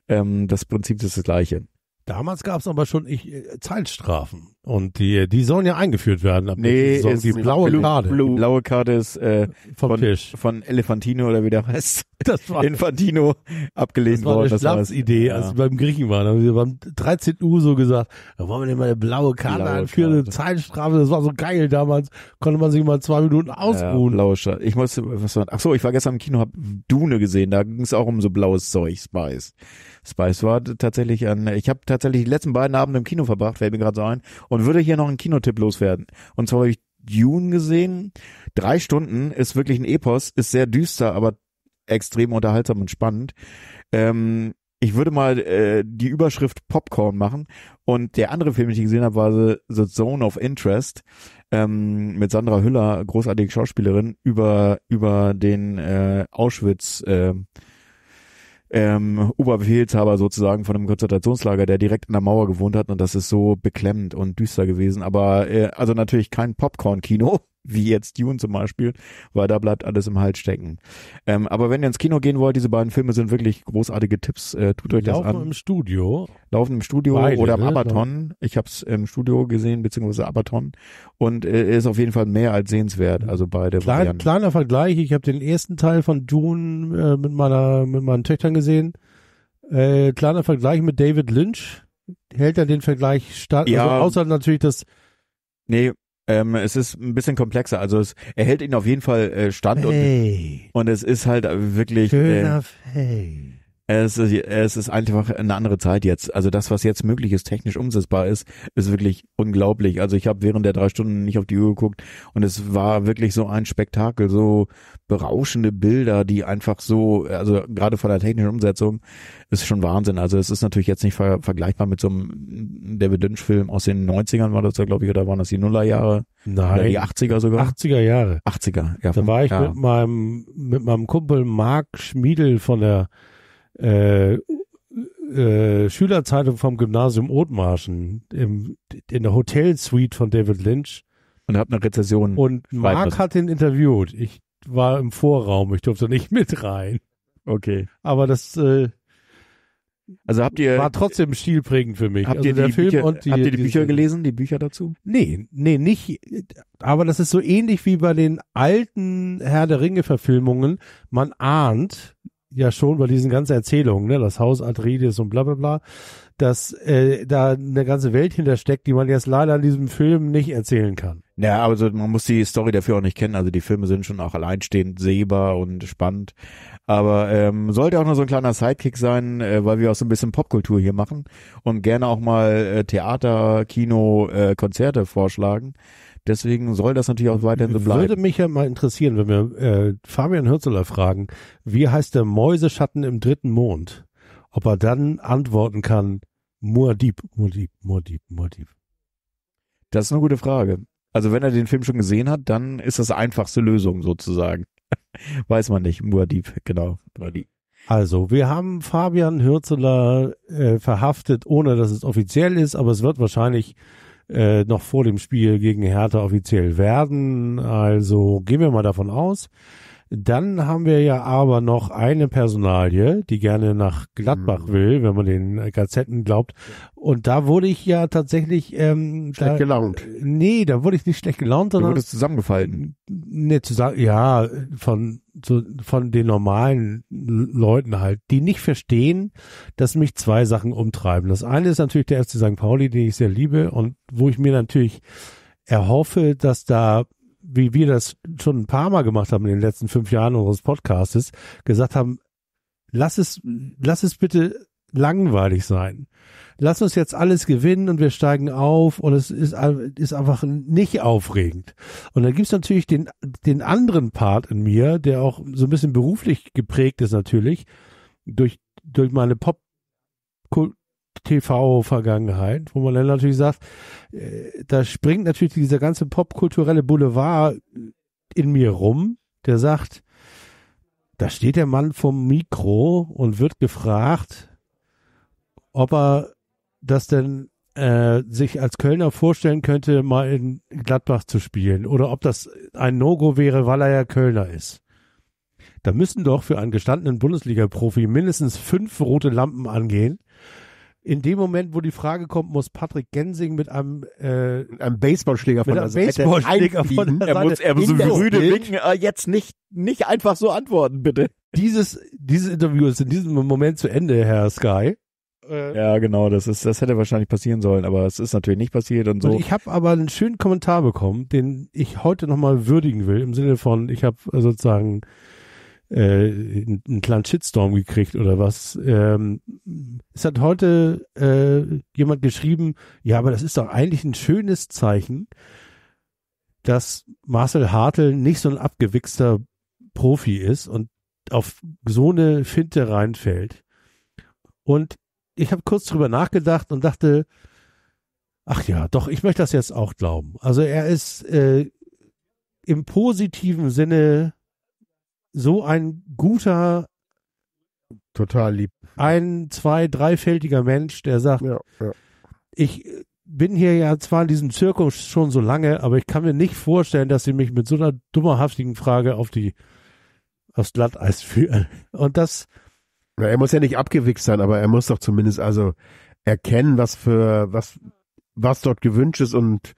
Ähm, das Prinzip ist das gleiche. Damals gab es aber schon ich, äh, Zeitstrafen und die, die sollen ja eingeführt werden. Ab nee, ist die blaue Blue, Karte. Blue. Blaue Karte ist äh, Vom von, Tisch. von Elefantino oder wie der heißt. (laughs) Das war Infantino abgelehnt das war worden. Eine das war eine Idee, ja. als wir beim Griechen waren. Haben wir beim 13 Uhr so gesagt, da wollen wir denn mal eine blaue Karte blaue einführen, Karte. eine Zeitstrafe. Das war so geil damals. Konnte man sich mal zwei Minuten ausruhen. Ja, blaue Ich musste, was war, ach so, ich war gestern im Kino, hab Dune gesehen. Da ging es auch um so blaues Zeug, Spice. Spice war tatsächlich ein, ich habe tatsächlich die letzten beiden Abende im Kino verbracht, fällt mir gerade so ein, und würde hier noch einen Kinotipp loswerden. Und zwar habe ich Dune gesehen. Drei Stunden ist wirklich ein Epos, ist sehr düster, aber extrem unterhaltsam und spannend. Ähm, ich würde mal äh, die Überschrift Popcorn machen. Und der andere Film, den ich gesehen habe, war The, The Zone of Interest ähm, mit Sandra Hüller, großartige Schauspielerin, über über den äh, Auschwitz. Äh, ähm, Oberbefehlshaber sozusagen von einem Konzentrationslager, der direkt in der Mauer gewohnt hat und das ist so beklemmend und düster gewesen. Aber äh, also natürlich kein Popcorn-Kino, wie jetzt Dune zum Beispiel, weil da bleibt alles im Hals stecken. Ähm, aber wenn ihr ins Kino gehen wollt, diese beiden Filme sind wirklich großartige Tipps. Äh, tut euch Laufen das an. Laufen im Studio. Laufen im Studio Beide, oder im ne? Abaton. Ich habe es im Studio gesehen, beziehungsweise Abaton. Und äh, ist auf jeden Fall mehr als sehenswert. Also beide Klein, Kleiner Vergleich. Ich habe den ersten Teil von Dune äh, mit, meiner, mit meinen Töchtern gesehen. Äh, kleiner Vergleich mit David Lynch. Hält er den Vergleich statt? Ja. Also außer natürlich, dass Nee, ähm, es ist ein bisschen komplexer. Also es erhält ihn auf jeden Fall äh, stand hey. und, und es ist halt wirklich. Äh, Schöner äh, hey. Es, ist, es ist einfach eine andere Zeit jetzt. Also das, was jetzt möglich ist, technisch umsetzbar ist, ist wirklich unglaublich. Also ich habe während der drei Stunden nicht auf die Uhr geguckt und es war wirklich so ein Spektakel, so berauschende Bilder, die einfach so, also gerade von der technischen Umsetzung, ist schon Wahnsinn. Also es ist natürlich jetzt nicht ver vergleichbar mit so einem David Lynch-Film aus den 90ern war das da, glaube ich, oder waren das die Nullerjahre? Nein. Oder die 80er sogar? 80er Jahre. 80er, ja. Da war ich ja. mit meinem, mit meinem Kumpel Mark Schmiedel von der äh, äh, Schülerzeitung vom Gymnasium Othmarschen im, in der Hotelsuite von David Lynch. Und habe eine Rezession. Und Mark hat ihn interviewt. Ich war im Vorraum, ich durfte nicht mit rein. Okay. Aber das äh, also habt ihr war trotzdem stilprägend für mich. Habt also ihr der die Film Bücher, und die, habt ihr die Bücher gelesen, die Bücher dazu? Nee, nee, nicht. Aber das ist so ähnlich wie bei den alten Herr der Ringe Verfilmungen. Man ahnt, ja schon bei diesen ganzen Erzählungen, ne, das Haus Atreides und bla bla bla, dass äh, da eine ganze Welt hintersteckt, die man jetzt leider in diesem Film nicht erzählen kann. Ja, also man muss die Story dafür auch nicht kennen. Also die Filme sind schon auch alleinstehend sehbar und spannend. Aber ähm, sollte auch nur so ein kleiner Sidekick sein, äh, weil wir auch so ein bisschen Popkultur hier machen und gerne auch mal äh, Theater, Kino, äh, Konzerte vorschlagen. Deswegen soll das natürlich auch weiterhin so bleiben. Würde mich ja mal interessieren, wenn wir äh, Fabian Hürzeler fragen, wie heißt der Mäuseschatten im dritten Mond? Ob er dann antworten kann, Muadib, Muadib, Muadib, Muadib. Das ist eine gute Frage. Also wenn er den Film schon gesehen hat, dann ist das einfachste Lösung sozusagen. (laughs) Weiß man nicht, Muadib, genau, Muad'Dib. Also, wir haben Fabian Hürzeler äh, verhaftet, ohne dass es offiziell ist, aber es wird wahrscheinlich äh, noch vor dem Spiel gegen Hertha offiziell werden. Also gehen wir mal davon aus, dann haben wir ja aber noch eine Personalie, die gerne nach Gladbach mhm. will, wenn man den Gazetten glaubt. Und da wurde ich ja tatsächlich ähm, schlecht da, gelaunt. Nee, da wurde ich nicht schlecht gelaunt, sondern. Du zusammengefallen. Nee, zusammen, ja, von, so, von den normalen Leuten halt, die nicht verstehen, dass mich zwei Sachen umtreiben. Das eine ist natürlich der FC St. Pauli, den ich sehr liebe und wo ich mir natürlich erhoffe, dass da wie wir das schon ein paar Mal gemacht haben in den letzten fünf Jahren unseres Podcastes, gesagt haben, lass es, lass es bitte langweilig sein. Lass uns jetzt alles gewinnen und wir steigen auf und es ist, ist einfach nicht aufregend. Und dann gibt's natürlich den, den anderen Part in mir, der auch so ein bisschen beruflich geprägt ist natürlich, durch, durch meine Pop, TV-Vergangenheit, wo man dann natürlich sagt, äh, da springt natürlich dieser ganze popkulturelle Boulevard in mir rum, der sagt, da steht der Mann vom Mikro und wird gefragt, ob er das denn äh, sich als Kölner vorstellen könnte, mal in Gladbach zu spielen oder ob das ein No-Go wäre, weil er ja Kölner ist. Da müssen doch für einen gestandenen Bundesliga-Profi mindestens fünf rote Lampen angehen, in dem Moment, wo die Frage kommt, muss Patrick Gensing mit einem, äh, mit einem Baseballschläger von mit der Seite Baseballschläger von der Er muss, er muss so rüde winken, äh, jetzt nicht, nicht einfach so antworten, bitte. Dieses, dieses Interview ist in diesem Moment zu Ende, Herr Sky. Äh, ja, genau, das ist, das hätte wahrscheinlich passieren sollen, aber es ist natürlich nicht passiert und so. Und ich habe aber einen schönen Kommentar bekommen, den ich heute nochmal würdigen will, im Sinne von, ich habe äh, sozusagen äh, einen kleinen Shitstorm gekriegt oder was. Ähm, es hat heute äh, jemand geschrieben, ja, aber das ist doch eigentlich ein schönes Zeichen, dass Marcel Hartl nicht so ein abgewichster Profi ist und auf so eine Finte reinfällt. Und ich habe kurz drüber nachgedacht und dachte, ach ja, doch, ich möchte das jetzt auch glauben. Also er ist äh, im positiven Sinne so ein guter, total lieb, ein, zwei, dreifältiger Mensch, der sagt, ja, ja. ich bin hier ja zwar in diesem Zirkus schon so lange, aber ich kann mir nicht vorstellen, dass sie mich mit so einer dummerhaftigen Frage auf die aufs Glatteis führen. Und das. Na, er muss ja nicht abgewichst sein, aber er muss doch zumindest also erkennen, was für was was dort gewünscht ist und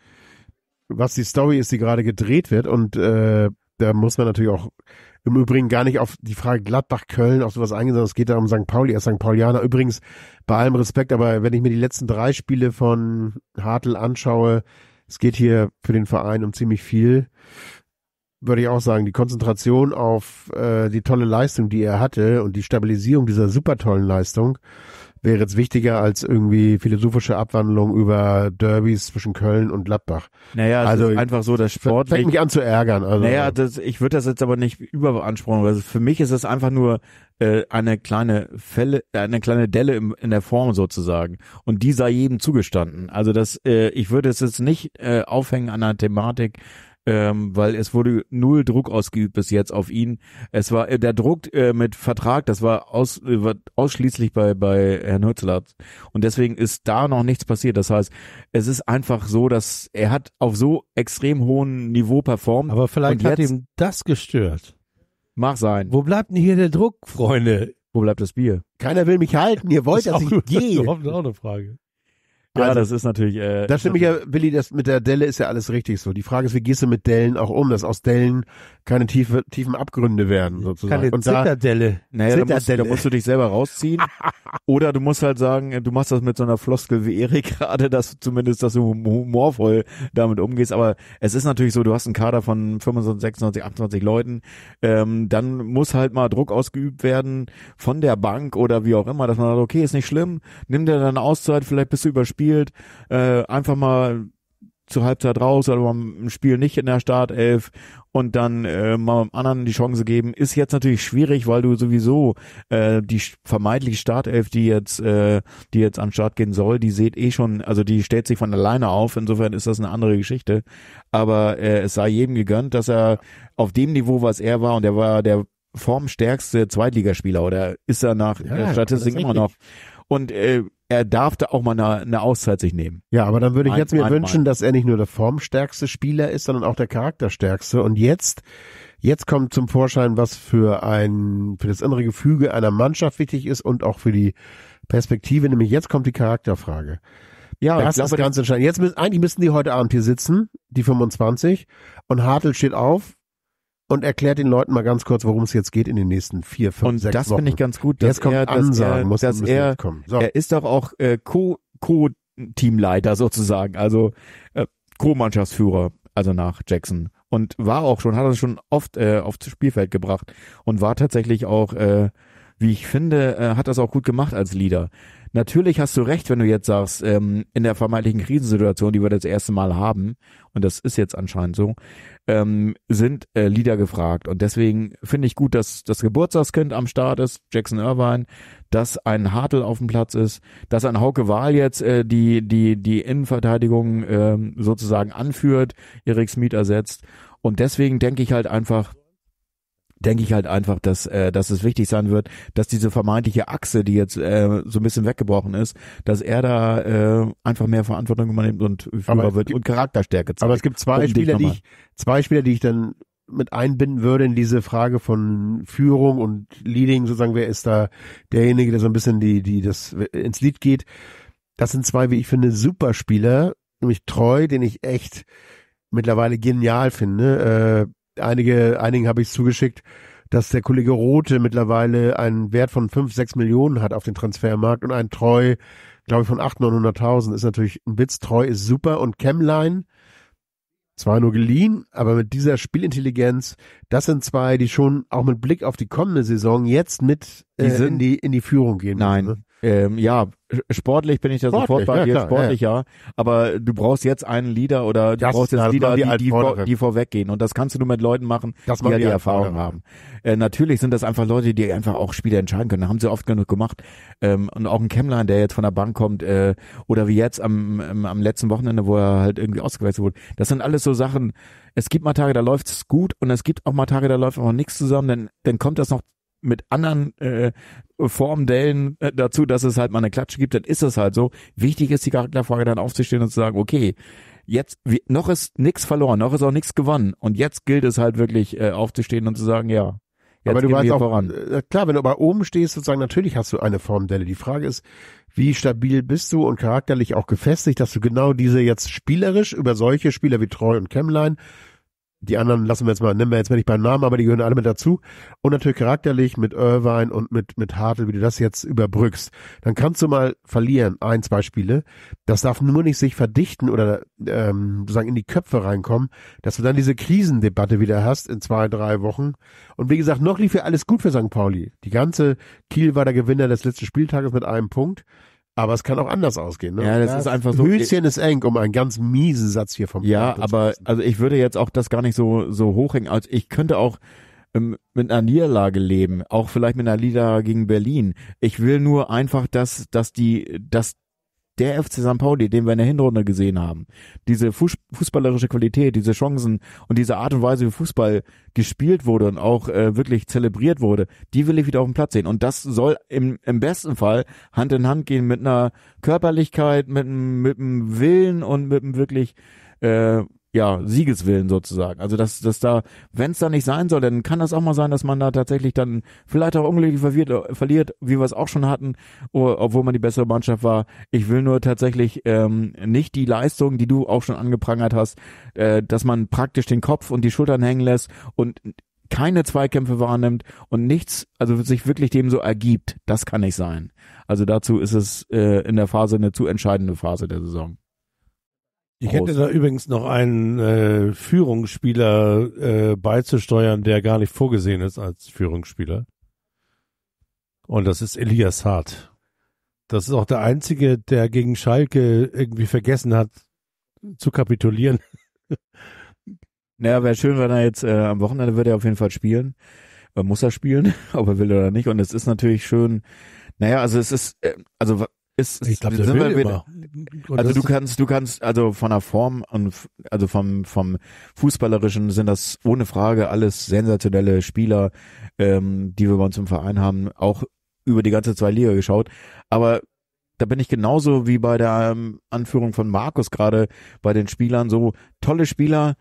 was die Story ist, die gerade gedreht wird und äh, da muss man natürlich auch im Übrigen gar nicht auf die Frage Gladbach-Köln auf sowas eingehen, sondern es geht da um St. Pauli, er ist St. Paulianer. Übrigens, bei allem Respekt, aber wenn ich mir die letzten drei Spiele von Hartl anschaue, es geht hier für den Verein um ziemlich viel, würde ich auch sagen, die Konzentration auf äh, die tolle Leistung, die er hatte und die Stabilisierung dieser super tollen Leistung, wäre jetzt wichtiger als irgendwie philosophische Abwandlung über Derbys zwischen Köln und Gladbach. Naja, also einfach so, das Sport. Fängt mich an zu ärgern. Also, naja, das, ich würde das jetzt aber nicht überbeanspruchen. Also für mich ist es einfach nur äh, eine kleine Fälle, eine kleine Delle im, in der Form sozusagen. Und die sei jedem zugestanden. Also das, äh, ich würde es jetzt nicht äh, aufhängen an einer Thematik, ähm, weil es wurde null Druck ausgeübt bis jetzt auf ihn. Es war äh, der Druck äh, mit Vertrag, das war, aus, äh, war ausschließlich bei bei Herrn Hützelat und deswegen ist da noch nichts passiert. Das heißt, es ist einfach so, dass er hat auf so extrem hohem Niveau performt. Aber vielleicht hat ihm das gestört. Mach sein. Wo bleibt denn hier der Druck, Freunde? Wo bleibt das Bier? Keiner will mich halten. Ihr wollt, das dass ich gehe. Das (laughs) ist auch eine Frage. Ja, also, das ist natürlich. Äh, da stimme ich ja, Willi, das mit der Delle ist ja alles richtig so. Die Frage ist, wie gehst du mit Dellen auch um, dass aus Dellen keine tiefe, tiefen Abgründe werden, sozusagen. Keine und Zitterdelle. Da, naja, Zitterdelle. Da, musst, da musst du dich selber rausziehen. (laughs) oder du musst halt sagen, du machst das mit so einer Floskel wie Erik (laughs) gerade, dass du zumindest, dass du humorvoll damit umgehst. Aber es ist natürlich so, du hast einen Kader von 25, 26, 28 Leuten. Ähm, dann muss halt mal Druck ausgeübt werden von der Bank oder wie auch immer, dass man sagt, okay, ist nicht schlimm, nimm dir deine Auszeit, vielleicht bist du überspielt gespielt, äh, einfach mal zur Halbzeit raus oder beim Spiel nicht in der Startelf und dann äh, mal anderen die Chance geben, ist jetzt natürlich schwierig, weil du sowieso äh, die vermeintliche Startelf, die jetzt, äh, die jetzt am Start gehen soll, die seht eh schon, also die stellt sich von alleine auf. Insofern ist das eine andere Geschichte. Aber äh, es sei jedem gegönnt, dass er auf dem Niveau, was er war, und er war der formstärkste Zweitligaspieler oder ist er nach ja, äh, Statistik immer noch und äh, er darf da auch mal eine, eine Auszeit sich nehmen. Ja, aber dann würde ich jetzt ein, mir einmal. wünschen, dass er nicht nur der formstärkste Spieler ist, sondern auch der charakterstärkste. Und jetzt, jetzt kommt zum Vorschein, was für ein, für das innere Gefüge einer Mannschaft wichtig ist und auch für die Perspektive. Nämlich jetzt kommt die Charakterfrage. Ja, das ist ganz entscheidend. Jetzt müssen, eigentlich müssten die heute Abend hier sitzen, die 25, und Hartl steht auf, und erklärt den Leuten mal ganz kurz, worum es jetzt geht in den nächsten vier, fünf, und sechs Wochen. Und das finde ich ganz gut, dass jetzt kommt er, Ansagen, dass muss, dass er, so. er ist doch auch äh, Co, Co Teamleiter sozusagen, also äh, Co-Mannschaftsführer, also nach Jackson und war auch schon, hat er schon oft äh, aufs Spielfeld gebracht und war tatsächlich auch, äh, wie ich finde, äh, hat das auch gut gemacht als Leader. Natürlich hast du recht, wenn du jetzt sagst, ähm, in der vermeintlichen Krisensituation, die wir das erste Mal haben, und das ist jetzt anscheinend so, ähm, sind äh, Lieder gefragt. Und deswegen finde ich gut, dass das Geburtstagskind am Start ist, Jackson Irvine, dass ein Hartl auf dem Platz ist, dass ein Hauke Wahl jetzt äh, die, die, die Innenverteidigung äh, sozusagen anführt, Erik Smith ersetzt. Und deswegen denke ich halt einfach, denke ich halt einfach, dass, äh, dass es wichtig sein wird, dass diese vermeintliche Achse, die jetzt äh, so ein bisschen weggebrochen ist, dass er da äh, einfach mehr Verantwortung übernimmt und Führer wird gibt, und Charakterstärke zeigt. Aber es gibt zwei um Spieler, die ich, zwei Spieler, die ich dann mit einbinden würde in diese Frage von Führung und Leading, sozusagen, wer ist da derjenige, der so ein bisschen die, die das ins Lied geht. Das sind zwei, wie ich finde, Superspieler, nämlich Treu, den ich echt mittlerweile genial finde, äh, einige, einigen habe ich zugeschickt, dass der Kollege Rote mittlerweile einen Wert von 5, 6 Millionen hat auf dem Transfermarkt und ein Treu, glaube ich, von 800.000, 900.000 ist natürlich ein Witz. Treu ist super und Chemline, zwar nur geliehen, aber mit dieser Spielintelligenz, das sind zwei, die schon auch mit Blick auf die kommende Saison jetzt mit äh, die in, die, in die Führung gehen. Nein, müssen, ne? Ähm, ja, sportlich bin ich da sofort bei dir, sportlich ja. Aber du brauchst jetzt einen Leader oder du das, brauchst jetzt Leader, die, die, die, vor, die vorweggehen. Und das kannst du nur mit Leuten machen, das die ja die Erfahrung haben. Äh, natürlich sind das einfach Leute, die einfach auch Spiele entscheiden können. Das haben sie oft genug gemacht. Ähm, und auch ein Kemmler, der jetzt von der Bank kommt, äh, oder wie jetzt am, am, am letzten Wochenende, wo er halt irgendwie ausgewechselt wurde. Das sind alles so Sachen. Es gibt mal Tage, da läuft's gut und es gibt auch mal Tage, da läuft auch nichts zusammen. Dann, dann kommt das noch mit anderen äh, Formdellen äh, dazu, dass es halt mal eine Klatsche gibt, dann ist es halt so. Wichtig ist die Charakterfrage dann aufzustehen und zu sagen, okay, jetzt wie, noch ist nichts verloren, noch ist auch nichts gewonnen und jetzt gilt es halt wirklich äh, aufzustehen und zu sagen, ja. Jetzt aber du weißt auch, voran. Äh, klar, wenn du aber oben stehst, sozusagen, natürlich hast du eine Formdelle. Die Frage ist, wie stabil bist du und charakterlich auch gefestigt, dass du genau diese jetzt spielerisch über solche Spieler wie Treu und Kemlein die anderen lassen wir jetzt mal, nennen wir jetzt mal nicht beim Namen, aber die gehören alle mit dazu. Und natürlich charakterlich mit Irvine und mit, mit Hartl, wie du das jetzt überbrückst. Dann kannst du mal verlieren, ein, zwei Spiele. Das darf nur nicht sich verdichten oder ähm, sozusagen in die Köpfe reinkommen, dass du dann diese Krisendebatte wieder hast in zwei, drei Wochen. Und wie gesagt, noch lief ja alles gut für St. Pauli. Die ganze Kiel war der Gewinner des letzten Spieltages mit einem Punkt. Aber es kann auch anders ausgehen. Ne? Ja, das, das ist einfach so. Hühnchen ist eng, um einen ganz miesen Satz hier vom. Ja, Platz aber also ich würde jetzt auch das gar nicht so so hochhängen. Also ich könnte auch ähm, mit einer Niederlage leben, auch vielleicht mit einer Niederlage gegen Berlin. Ich will nur einfach, dass dass die dass der FC St. Pauli, den wir in der Hinrunde gesehen haben, diese fußballerische Qualität, diese Chancen und diese Art und Weise, wie Fußball gespielt wurde und auch äh, wirklich zelebriert wurde, die will ich wieder auf dem Platz sehen. Und das soll im, im besten Fall Hand in Hand gehen mit einer Körperlichkeit, mit mit einem Willen und mit einem wirklich äh, ja, Siegeswillen sozusagen. Also dass, dass da, wenn es da nicht sein soll, dann kann das auch mal sein, dass man da tatsächlich dann vielleicht auch unglücklich verwirrt, äh, verliert wie wir es auch schon hatten, obwohl man die bessere Mannschaft war. Ich will nur tatsächlich ähm, nicht die Leistung, die du auch schon angeprangert hast, äh, dass man praktisch den Kopf und die Schultern hängen lässt und keine Zweikämpfe wahrnimmt und nichts, also sich wirklich dem so ergibt. Das kann nicht sein. Also dazu ist es äh, in der Phase eine zu entscheidende Phase der Saison. Ich hätte da übrigens noch einen äh, Führungsspieler äh, beizusteuern, der gar nicht vorgesehen ist als Führungsspieler. Und das ist Elias Hart. Das ist auch der einzige, der gegen Schalke irgendwie vergessen hat zu kapitulieren. (laughs) naja, wäre schön, wenn er jetzt äh, am Wochenende wird er auf jeden Fall spielen. Äh, muss er spielen, ob (laughs) er will oder nicht. Und es ist natürlich schön. Naja, also es ist, äh, also ist, ist ich glaub, sind wir also du kannst, du kannst, also von der Form und also vom vom fußballerischen sind das ohne Frage alles sensationelle Spieler, ähm, die wir bei uns im Verein haben, auch über die ganze zwei Liga geschaut. Aber da bin ich genauso wie bei der ähm, Anführung von Markus gerade bei den Spielern so tolle Spieler,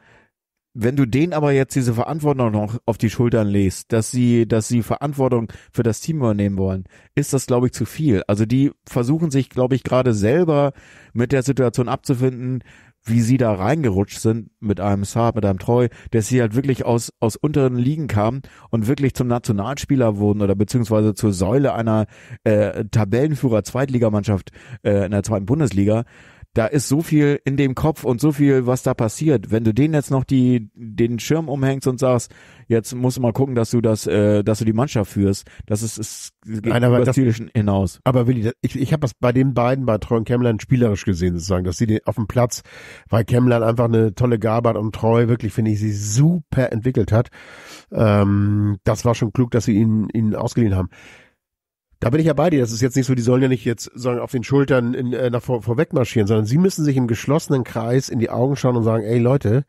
wenn du denen aber jetzt diese Verantwortung noch auf die Schultern legst, dass sie, dass sie Verantwortung für das Team übernehmen wollen, ist das, glaube ich, zu viel. Also die versuchen sich, glaube ich, gerade selber mit der Situation abzufinden, wie sie da reingerutscht sind mit einem Saab, mit einem Treu, dass sie halt wirklich aus, aus unteren Ligen kamen und wirklich zum Nationalspieler wurden oder beziehungsweise zur Säule einer äh, Tabellenführer Zweitligamannschaft äh, in der zweiten Bundesliga da ist so viel in dem Kopf und so viel, was da passiert. Wenn du denen jetzt noch die, den Schirm umhängst und sagst, jetzt musst du mal gucken, dass du das, äh, dass du die Mannschaft führst, das ist, ist geht Nein, aber das, hinaus. Aber Willi, ich, ich habe das bei den beiden, bei Treu und Kemmlern spielerisch gesehen sozusagen, dass sie den, auf dem Platz, weil Kemmlern einfach eine tolle Gabe hat und Treu wirklich, finde ich, sie super entwickelt hat. Ähm, das war schon klug, dass sie ihn, ihn ausgeliehen haben. Da bin ich ja bei dir. Das ist jetzt nicht so, die sollen ja nicht jetzt sagen, auf den Schultern in, äh, nach vor, vorweg marschieren, sondern sie müssen sich im geschlossenen Kreis in die Augen schauen und sagen, ey Leute,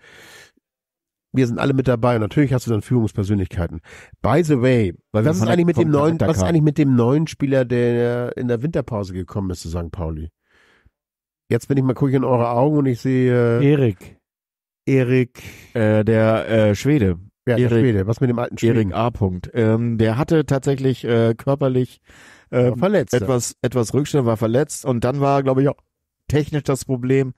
wir sind alle mit dabei. Und natürlich hast du dann Führungspersönlichkeiten. By the way, Weil was, ist eigentlich, mit dem neuen, was ist eigentlich mit dem neuen Spieler, der in der Winterpause gekommen ist zu St. Pauli? Jetzt bin ich mal gucke ich in eure Augen und ich sehe. Äh, Erik. Erik. Äh, der äh, Schwede. Wer Erik, Schwede? Was mit dem alten Schwede? Erik A. Punkt. Ähm, der hatte tatsächlich äh, körperlich äh, verletzt. Etwas, etwas Rückstand war verletzt und dann war, glaube ich, auch technisch das Problem,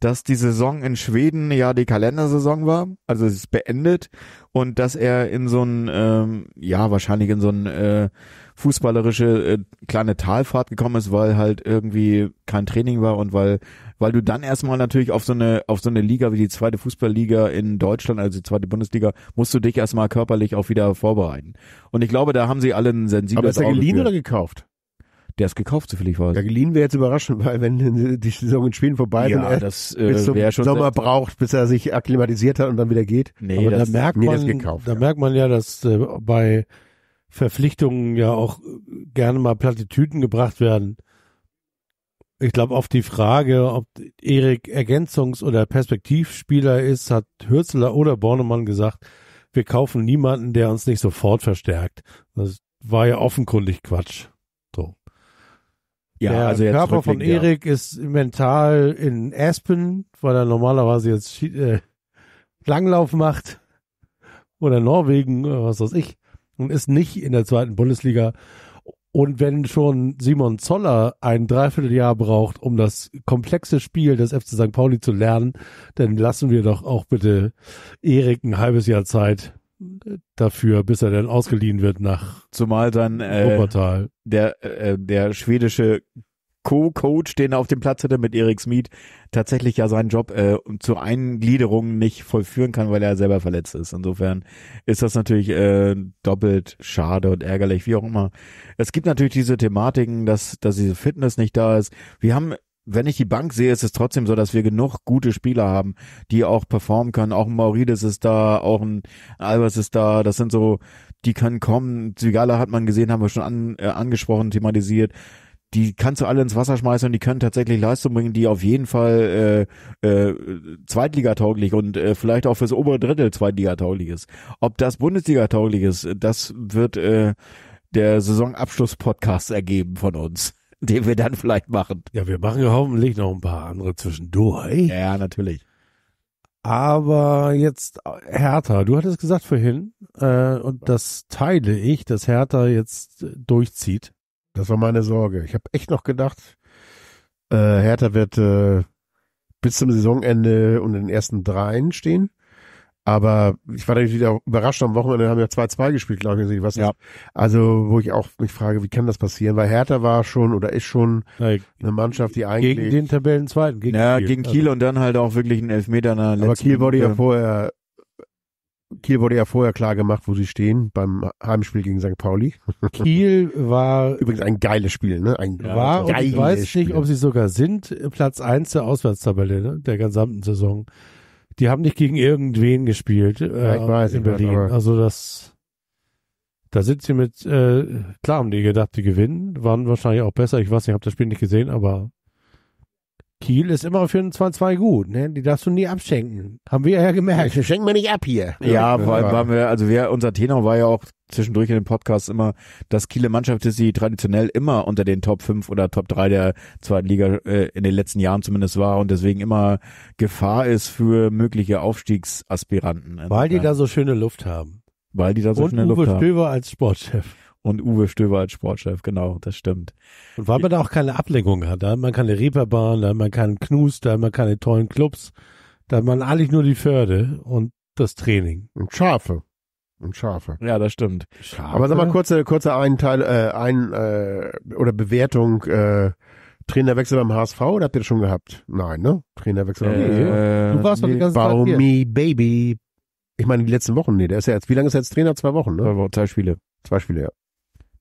dass die Saison in Schweden ja die Kalendersaison war, also es ist beendet und dass er in so ein, ähm, ja wahrscheinlich in so ein äh, fußballerische äh, kleine Talfahrt gekommen ist, weil halt irgendwie kein Training war und weil weil du dann erstmal natürlich auf so eine, auf so eine Liga wie die zweite Fußballliga in Deutschland, also die zweite Bundesliga, musst du dich erstmal körperlich auch wieder vorbereiten. Und ich glaube, da haben sie alle ein sensibles Aber ist er geliehen oder gekauft? Der ist gekauft, so viel ich weiß. Ja, geliehen wäre jetzt überraschend, weil wenn die Saison in Schweden vorbei ja, ist, äh, das äh, bis zum schon Sommer braucht, bis er sich akklimatisiert hat und dann wieder geht. Nee, Aber das, da merkt nee, man, gekauft, da ja. merkt man ja, dass äh, bei Verpflichtungen ja auch gerne mal Plattitüden gebracht werden ich glaube, auf die Frage, ob Erik Ergänzungs- oder Perspektivspieler ist, hat Hürzler oder Bornemann gesagt, wir kaufen niemanden, der uns nicht sofort verstärkt. Das war ja offenkundig Quatsch. So. Ja, der also jetzt Körper von Erik ja. ist mental in Aspen, weil er normalerweise jetzt äh, Langlauf macht oder Norwegen was weiß ich und ist nicht in der zweiten Bundesliga. Und wenn schon Simon Zoller ein Dreivierteljahr braucht, um das komplexe Spiel des FC St. Pauli zu lernen, dann lassen wir doch auch bitte Erik ein halbes Jahr Zeit äh, dafür, bis er dann ausgeliehen wird nach Zumal dann äh, Der, äh, der schwedische Co-Coach, den er auf dem Platz hatte mit Eric Smith, tatsächlich ja seinen Job äh, zur Eingliederung nicht vollführen kann, weil er selber verletzt ist. Insofern ist das natürlich äh, doppelt schade und ärgerlich, wie auch immer. Es gibt natürlich diese Thematiken, dass, dass diese Fitness nicht da ist. Wir haben wenn ich die Bank sehe, ist es trotzdem so, dass wir genug gute Spieler haben, die auch performen können. Auch ein Maurides ist da, auch ein Albers ist da. Das sind so, die können kommen. Zigala hat man gesehen, haben wir schon an, äh, angesprochen, thematisiert die kannst du alle ins Wasser schmeißen und die können tatsächlich Leistung bringen, die auf jeden Fall äh, äh, Zweitligatauglich und äh, vielleicht auch fürs obere Drittel Zweitligatauglich ist. Ob das Bundesligatauglich ist, das wird äh, der Saisonabschluss-Podcast ergeben von uns, (laughs) den wir dann vielleicht machen. Ja, wir machen ja hoffentlich noch ein paar andere zwischendurch. Ja, natürlich. Aber jetzt Hertha, du hattest gesagt vorhin, äh, und das teile ich, dass Hertha jetzt durchzieht. Das war meine Sorge. Ich habe echt noch gedacht, äh, Hertha wird äh, bis zum Saisonende und in den ersten dreien stehen. Aber ich war natürlich wieder überrascht am Wochenende, haben wir 2-2 gespielt, glaube ich. Was ja. Also, wo ich auch mich frage, wie kann das passieren? Weil Hertha war schon oder ist schon eine Mannschaft, die eigentlich. Gegen den Tabellenzweiten, gegen ja, Kiel. gegen also Kiel also. und dann halt auch wirklich einen Elfmeter. in der letzten aber Kiel wurde ja vorher Kiel wurde ja vorher klar gemacht, wo sie stehen beim Heimspiel gegen St. Pauli. Kiel war (laughs) übrigens ein geiles Spiel, ne? Ein ja, war und ich weiß Spiel. nicht, ob sie sogar sind Platz eins der Auswärtstabelle ne? der gesamten Saison. Die haben nicht gegen irgendwen gespielt äh, ja, weiß, in Berlin. Weiß, also das da sind sie mit äh, klar haben die gedacht, die gewinnen, waren wahrscheinlich auch besser. Ich weiß nicht, ich habe das Spiel nicht gesehen, aber Kiel ist immer für ein 2-2 gut, ne? Die darfst du nie abschenken. Haben wir ja gemerkt. Schenken wir nicht ab hier. Ja, ja. weil waren wir, also wir, unser Tenor war ja auch zwischendurch in den Podcasts immer, dass Kieler Mannschaft ist, die traditionell immer unter den Top 5 oder Top 3 der zweiten Liga äh, in den letzten Jahren zumindest war und deswegen immer Gefahr ist für mögliche Aufstiegsaspiranten. Weil die da so schöne Luft haben. Weil die da so und schöne Uwe Luft haben. Und Stöber als Sportchef. Und Uwe Stöber als Sportchef, genau, das stimmt. Und weil man da auch keine Ablenkung hat, da hat man keine Reeperbahn, da hat man keinen Knus, da hat man keine tollen Clubs, da hat man eigentlich nur die Förde und das Training. Und Schafe. Und Schafe. Ja, das stimmt. Schafe? Aber sag mal kurze, kurze Einteil, äh, ein äh, oder Bewertung, äh, Trainerwechsel beim HSV oder habt ihr das schon gehabt? Nein, ne? Trainerwechsel beim äh, HSV. Du warst doch nee. die ganze Zeit. Baumi, hier. Baby. Ich meine, die letzten Wochen, nee, der ist ja jetzt, wie lange ist er jetzt Trainer? Zwei Wochen, ne? zwei Spiele. Zwei Spiele, ja.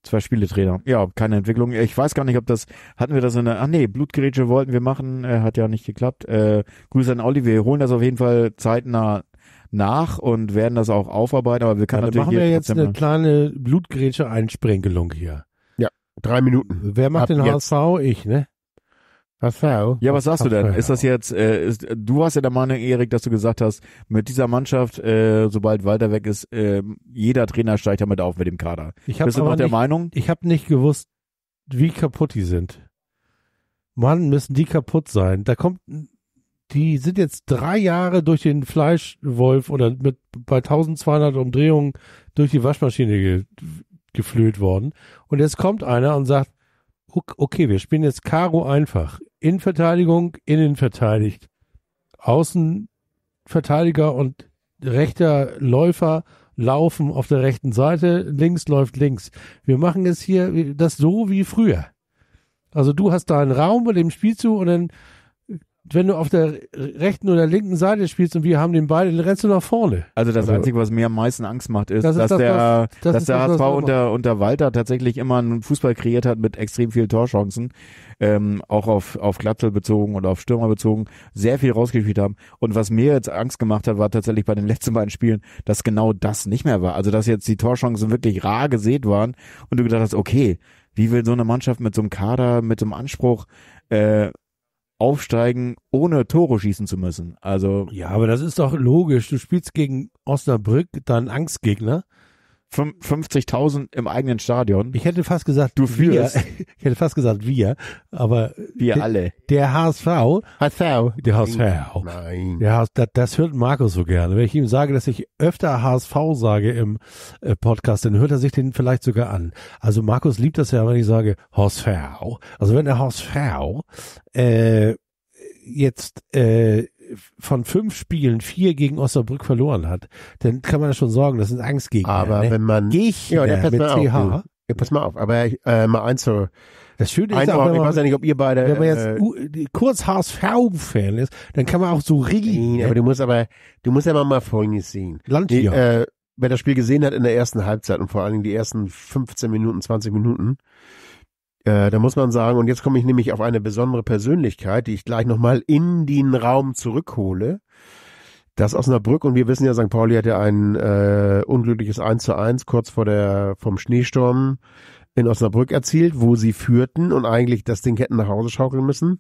Zwei Spieletrainer. Ja, keine Entwicklung. Ich weiß gar nicht, ob das, hatten wir das in der, ach nee, Blutgerätsche wollten wir machen, äh, hat ja nicht geklappt. Äh, Grüße an Olli, wir holen das auf jeden Fall zeitnah nach und werden das auch aufarbeiten, aber wir können ja, natürlich. Machen wir jetzt eine machen. kleine Blutgerätsche-Einsprengelung hier. Ja, drei Minuten. Wer macht Ab den jetzt. HSV? Ich, ne? Ach so. Ja, was sagst du denn? Ist das jetzt, äh, ist, du warst ja der Meinung, Erik, dass du gesagt hast, mit dieser Mannschaft, äh, sobald Walter weg ist, äh, jeder Trainer steigt damit auf mit dem Kader. Ich hab Bist du noch der nicht, Meinung? Ich habe nicht gewusst, wie kaputt die sind. Mann, müssen die kaputt sein. Da kommt, die sind jetzt drei Jahre durch den Fleischwolf oder mit bei 1200 Umdrehungen durch die Waschmaschine ge, geflöht worden. Und jetzt kommt einer und sagt, okay, wir spielen jetzt Karo einfach. Innenverteidigung, innen verteidigt. Außenverteidiger und rechter Läufer laufen auf der rechten Seite, links läuft links. Wir machen es hier das so wie früher. Also du hast da einen Raum bei dem Spiel zu und dann wenn du auf der rechten oder linken Seite spielst und wir haben den Ball, dann rennst du nach vorne. Also das also, Einzige, was mir am meisten Angst macht, ist, das ist dass das, der, was, das dass der das, HSV unter, unter Walter tatsächlich immer einen Fußball kreiert hat mit extrem vielen Torchancen, ähm, auch auf, auf Glatzel bezogen und auf Stürmer bezogen, sehr viel rausgespielt haben. Und was mir jetzt Angst gemacht hat, war tatsächlich bei den letzten beiden Spielen, dass genau das nicht mehr war. Also dass jetzt die Torchancen wirklich rar gesät waren und du gedacht hast, okay, wie will so eine Mannschaft mit so einem Kader, mit so einem Anspruch äh, aufsteigen, ohne Tore schießen zu müssen. Also. Ja, aber das ist doch logisch. Du spielst gegen Osnabrück, dein Angstgegner. 50.000 im eigenen Stadion. Ich hätte fast gesagt, du führst. Wir, (laughs) ich hätte fast gesagt, wir, aber wir alle. Der HSV, HSV, der HSV, nein, der HSV, das, das hört Markus so gerne. Wenn ich ihm sage, dass ich öfter HSV sage im äh, Podcast, dann hört er sich den vielleicht sogar an. Also Markus liebt das ja, wenn ich sage HSV. Also wenn der HSV äh, jetzt äh, von fünf Spielen vier gegen Osnabrück verloren hat, dann kann man schon sorgen, das sind Angstgegner. Aber ne? wenn man ich ja, ja, mit auf, Ja, pass mal auf, aber äh, mal eins zur das Schöne ist auch, wenn man, ich weiß ja nicht, ob ihr beide wenn man jetzt äh, kurz HSV-Fan ist, dann kann man auch so rigiden. Ne? aber du musst aber du musst ja mal Folgendes sehen. Land die, äh, wer das Spiel gesehen hat in der ersten Halbzeit und vor allen Dingen die ersten 15 Minuten, 20 Minuten, äh, da muss man sagen, und jetzt komme ich nämlich auf eine besondere Persönlichkeit, die ich gleich nochmal in den Raum zurückhole. Das Osnabrück, und wir wissen ja, St. Pauli hatte ein äh, unglückliches 1 zu 1 kurz vor der, vom Schneesturm in Osnabrück erzielt, wo sie führten und eigentlich das Ding hätten nach Hause schaukeln müssen.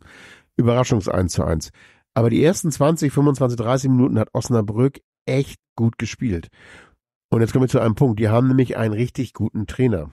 Überraschungs 1 zu 1. Aber die ersten 20, 25, 30 Minuten hat Osnabrück echt gut gespielt. Und jetzt komme ich zu einem Punkt. Die haben nämlich einen richtig guten Trainer.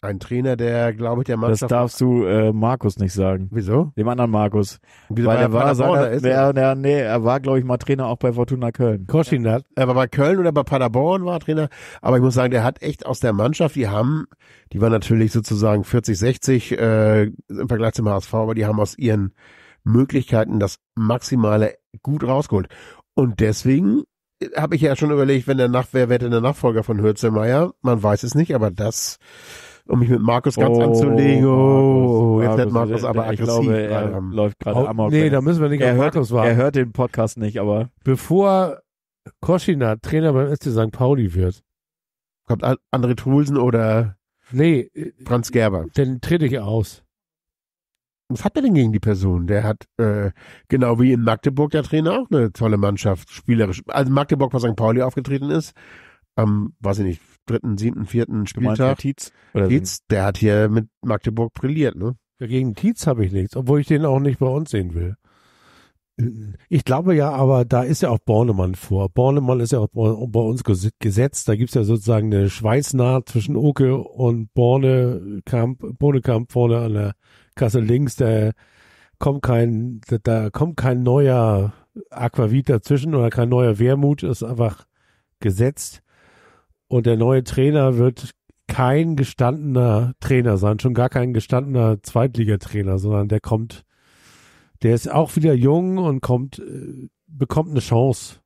Ein Trainer, der, glaube ich, der Mannschaft... Das darfst du äh, Markus nicht sagen. Wieso? Dem anderen Markus. Wieso, weil, weil er war, seiner, ist, der, der, nee, er war, glaube ich, mal Trainer auch bei Fortuna Köln. Koschin er war bei Köln oder bei Paderborn war Trainer. Aber ich muss sagen, der hat echt aus der Mannschaft, die haben, die war natürlich sozusagen 40, 60 äh, im Vergleich zum HSV, aber die haben aus ihren Möglichkeiten das Maximale gut rausgeholt. Und deswegen äh, habe ich ja schon überlegt, wenn der Nach wer wird denn der Nachfolger von Hürzelmeier? Man weiß es nicht, aber das um mich mit Markus ganz oh, anzulegen. Oh, Markus, jetzt wird Markus aber aggressiv. Glaube, er ähm, läuft gerade oh, Amok. Nee, da müssen wir nicht er auf hört, Markus warten. Er hört den Podcast nicht, aber. Bevor Koschina Trainer beim SC St. Pauli wird. Kommt André Trulsen oder nee, Franz Gerber? Dann tritt ich aus. Was hat er denn gegen die Person? Der hat, äh, genau wie in Magdeburg der Trainer, auch eine tolle Mannschaft, spielerisch. Also Magdeburg, was St. Pauli aufgetreten ist, ähm, weiß ich nicht, dritten, siebten, vierten Spieltag. Tietz, oder Tietz, der hat hier mit Magdeburg brilliert, ne? Ja, Gegen Tietz habe ich nichts, obwohl ich den auch nicht bei uns sehen will. Ich glaube ja, aber da ist ja auch Bornemann vor. Bornemann ist ja auch bei uns gesetzt. Da gibt's ja sozusagen eine Schweißnaht zwischen Oke und Bornekamp, Bornekamp vorne an der Kasse links. Da kommt kein, da kommt kein neuer Aquavit dazwischen oder kein neuer Wermut. Ist einfach gesetzt. Und der neue Trainer wird kein gestandener Trainer sein, schon gar kein gestandener Zweitligatrainer, sondern der kommt, der ist auch wieder jung und kommt, äh, bekommt eine Chance.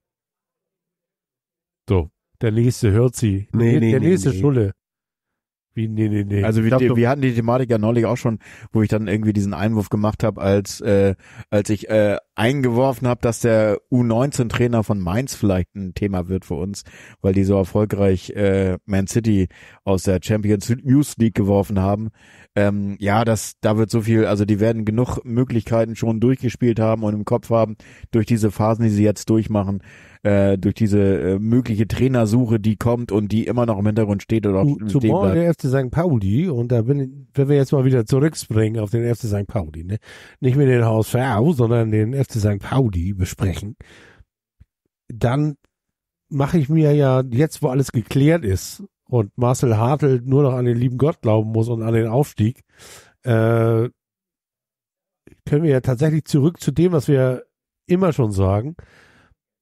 So, der nächste hört sie. Nee, nee, der nee, nächste nee. Schulle. Wie, nee, nee, nee. Also wir, wir hatten die Thematik ja neulich auch schon, wo ich dann irgendwie diesen Einwurf gemacht habe, als äh, als ich äh, eingeworfen habe, dass der U19-Trainer von Mainz vielleicht ein Thema wird für uns, weil die so erfolgreich äh, Man City aus der Champions News League geworfen haben ähm, ja, das, da wird so viel, also die werden genug Möglichkeiten schon durchgespielt haben und im Kopf haben, durch diese Phasen, die sie jetzt durchmachen, äh, durch diese äh, mögliche Trainersuche, die kommt und die immer noch im Hintergrund steht oder auch zu morgen der FC St. Pauli und da bin ich, wenn wir jetzt mal wieder zurückspringen auf den FC St. Pauli, ne? Nicht mehr den HSV, sondern den FC St. Pauli besprechen, dann mache ich mir ja jetzt, wo alles geklärt ist und Marcel Hartl nur noch an den lieben Gott glauben muss und an den Aufstieg, äh, können wir ja tatsächlich zurück zu dem, was wir immer schon sagen.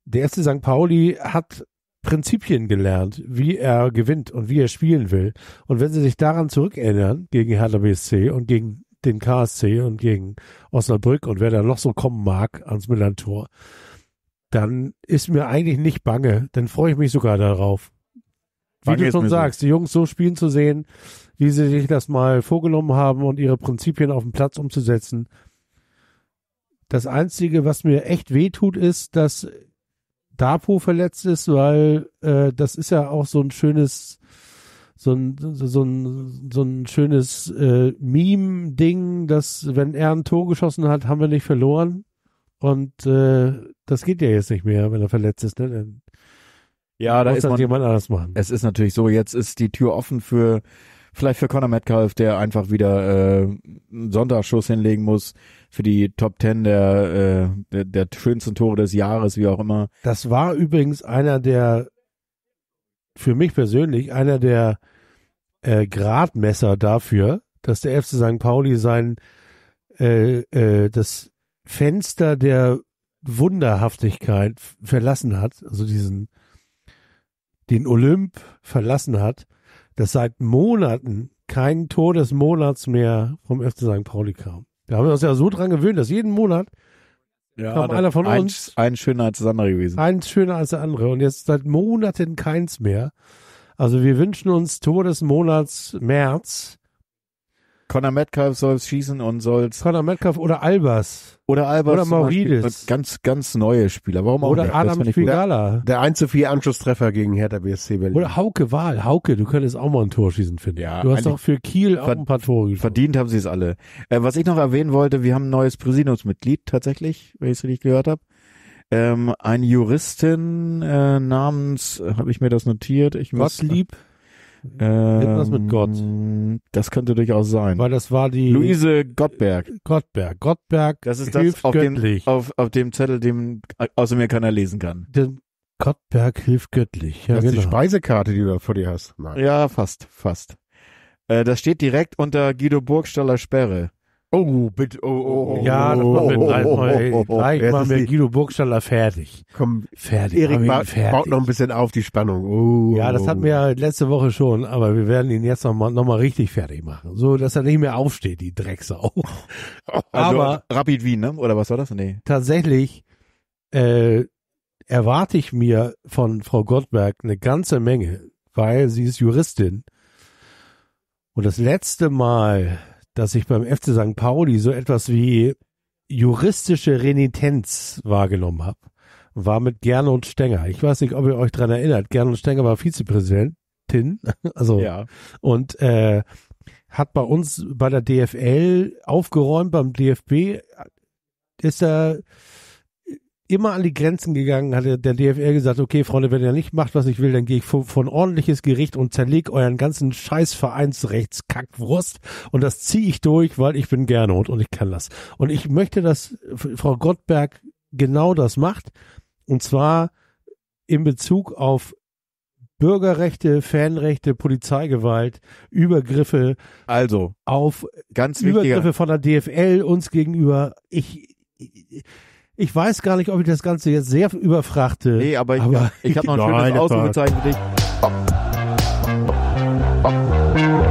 Der erste St. Pauli hat Prinzipien gelernt, wie er gewinnt und wie er spielen will. Und wenn sie sich daran zurückerinnern, gegen Hertha BSC und gegen den KSC und gegen Osnabrück und wer da noch so kommen mag ans Milan-Tor, dann ist mir eigentlich nicht bange, dann freue ich mich sogar darauf wie du schon sagst, die Jungs so spielen zu sehen, wie sie sich das mal vorgenommen haben und ihre Prinzipien auf dem Platz umzusetzen. Das Einzige, was mir echt wehtut, ist, dass Dapo verletzt ist, weil äh, das ist ja auch so ein schönes, so ein, so ein, so ein schönes äh, Meme-Ding, dass wenn er ein Tor geschossen hat, haben wir nicht verloren. Und äh, das geht ja jetzt nicht mehr, wenn er verletzt ist. Ne? Dann ja, da muss ist das halt man, jemand anders machen. Es ist natürlich so, jetzt ist die Tür offen für vielleicht für Conor Metcalf, der einfach wieder äh, einen Sonntagsschuss hinlegen muss für die Top Ten der, äh, der, der schönsten Tore des Jahres, wie auch immer. Das war übrigens einer der, für mich persönlich, einer der äh, Gradmesser dafür, dass der FC St. Pauli sein äh, äh, das Fenster der Wunderhaftigkeit verlassen hat, also diesen den Olymp verlassen hat, dass seit Monaten kein Tor des Monats mehr vom FC St. Pauli kam. Da haben wir uns ja so dran gewöhnt, dass jeden Monat ja, kam einer von ein, uns. Ein schöner als das andere gewesen. Eins schöner als der andere. Und jetzt seit Monaten keins mehr. Also wir wünschen uns Tor des Monats März. Conor Metcalf soll es schießen und soll Conor Metcalf oder Albers. Oder Albers. Oder Mauridis. Ganz, ganz neue Spieler. Warum auch Oder nicht? Adam Figala. Der 1 zu 4 Anschlusstreffer gegen Hertha BSC Berlin. Oder Hauke Wahl. Hauke, du könntest auch mal ein Tor schießen, finde ich. Ja, du hast doch für Kiel auch ein paar Tore geschossen. Verdient haben sie es alle. Äh, was ich noch erwähnen wollte, wir haben ein neues Präsidiumsmitglied tatsächlich, wenn ich es richtig gehört habe. Ähm, ein Juristin äh, namens, habe ich mir das notiert? Ich muss, Gottlieb. Muss, ähm, Irgendwas mit Gott. Ähm, das könnte durchaus sein. Weil das war die. Luise Gottberg. Gottberg. Gottberg. Das ist das auf göttlich. dem, auf, auf dem Zettel, den außer mir keiner lesen kann. Den Gottberg hilft göttlich. Ja, das ist genau. die Speisekarte, die du da vor dir hast. Nein. Ja, fast, fast. Äh, das steht direkt unter Guido Burgstaller Sperre. Oh, bitte. Oh, oh, oh, ja, oh, das machen wir gleich mal. Ey, gleich machen wir Guido Burgstaller fertig. Komm, fertig. Erik ba fertig. baut noch ein bisschen auf die Spannung. Oh, ja, das hatten wir letzte Woche schon, aber wir werden ihn jetzt nochmal noch mal richtig fertig machen. So, dass er nicht mehr aufsteht, die Drecksau. (laughs) Also, aber Rapid Wien, ne? oder was war das? Nee. Tatsächlich äh, erwarte ich mir von Frau Gottberg eine ganze Menge, weil sie ist Juristin. Und das letzte Mal dass ich beim FC St. Pauli so etwas wie juristische Renitenz wahrgenommen habe. War mit Gerne und Stenger. Ich weiß nicht, ob ihr euch dran erinnert. Gerne und Stenger war Vizepräsidentin. (laughs) Also, ja. Und äh, hat bei uns bei der DFL aufgeräumt, beim DFB ist er immer an die Grenzen gegangen, hat der DFR gesagt, okay, Freunde, wenn ihr nicht macht, was ich will, dann gehe ich von, von ordentliches Gericht und zerleg euren ganzen scheiß Vereinsrechtskackwurst und das ziehe ich durch, weil ich bin Gernot und, und ich kann das. Und ich möchte, dass Frau Gottberg genau das macht und zwar in Bezug auf Bürgerrechte, Fanrechte, Polizeigewalt, Übergriffe. Also auf ganz Übergriffe wichtiger. von der DFL uns gegenüber. Ich, ich ich weiß gar nicht, ob ich das Ganze jetzt sehr überfrachte. Nee, aber ich, ich habe noch ein (laughs) schönes Ausrufezeichen für dich.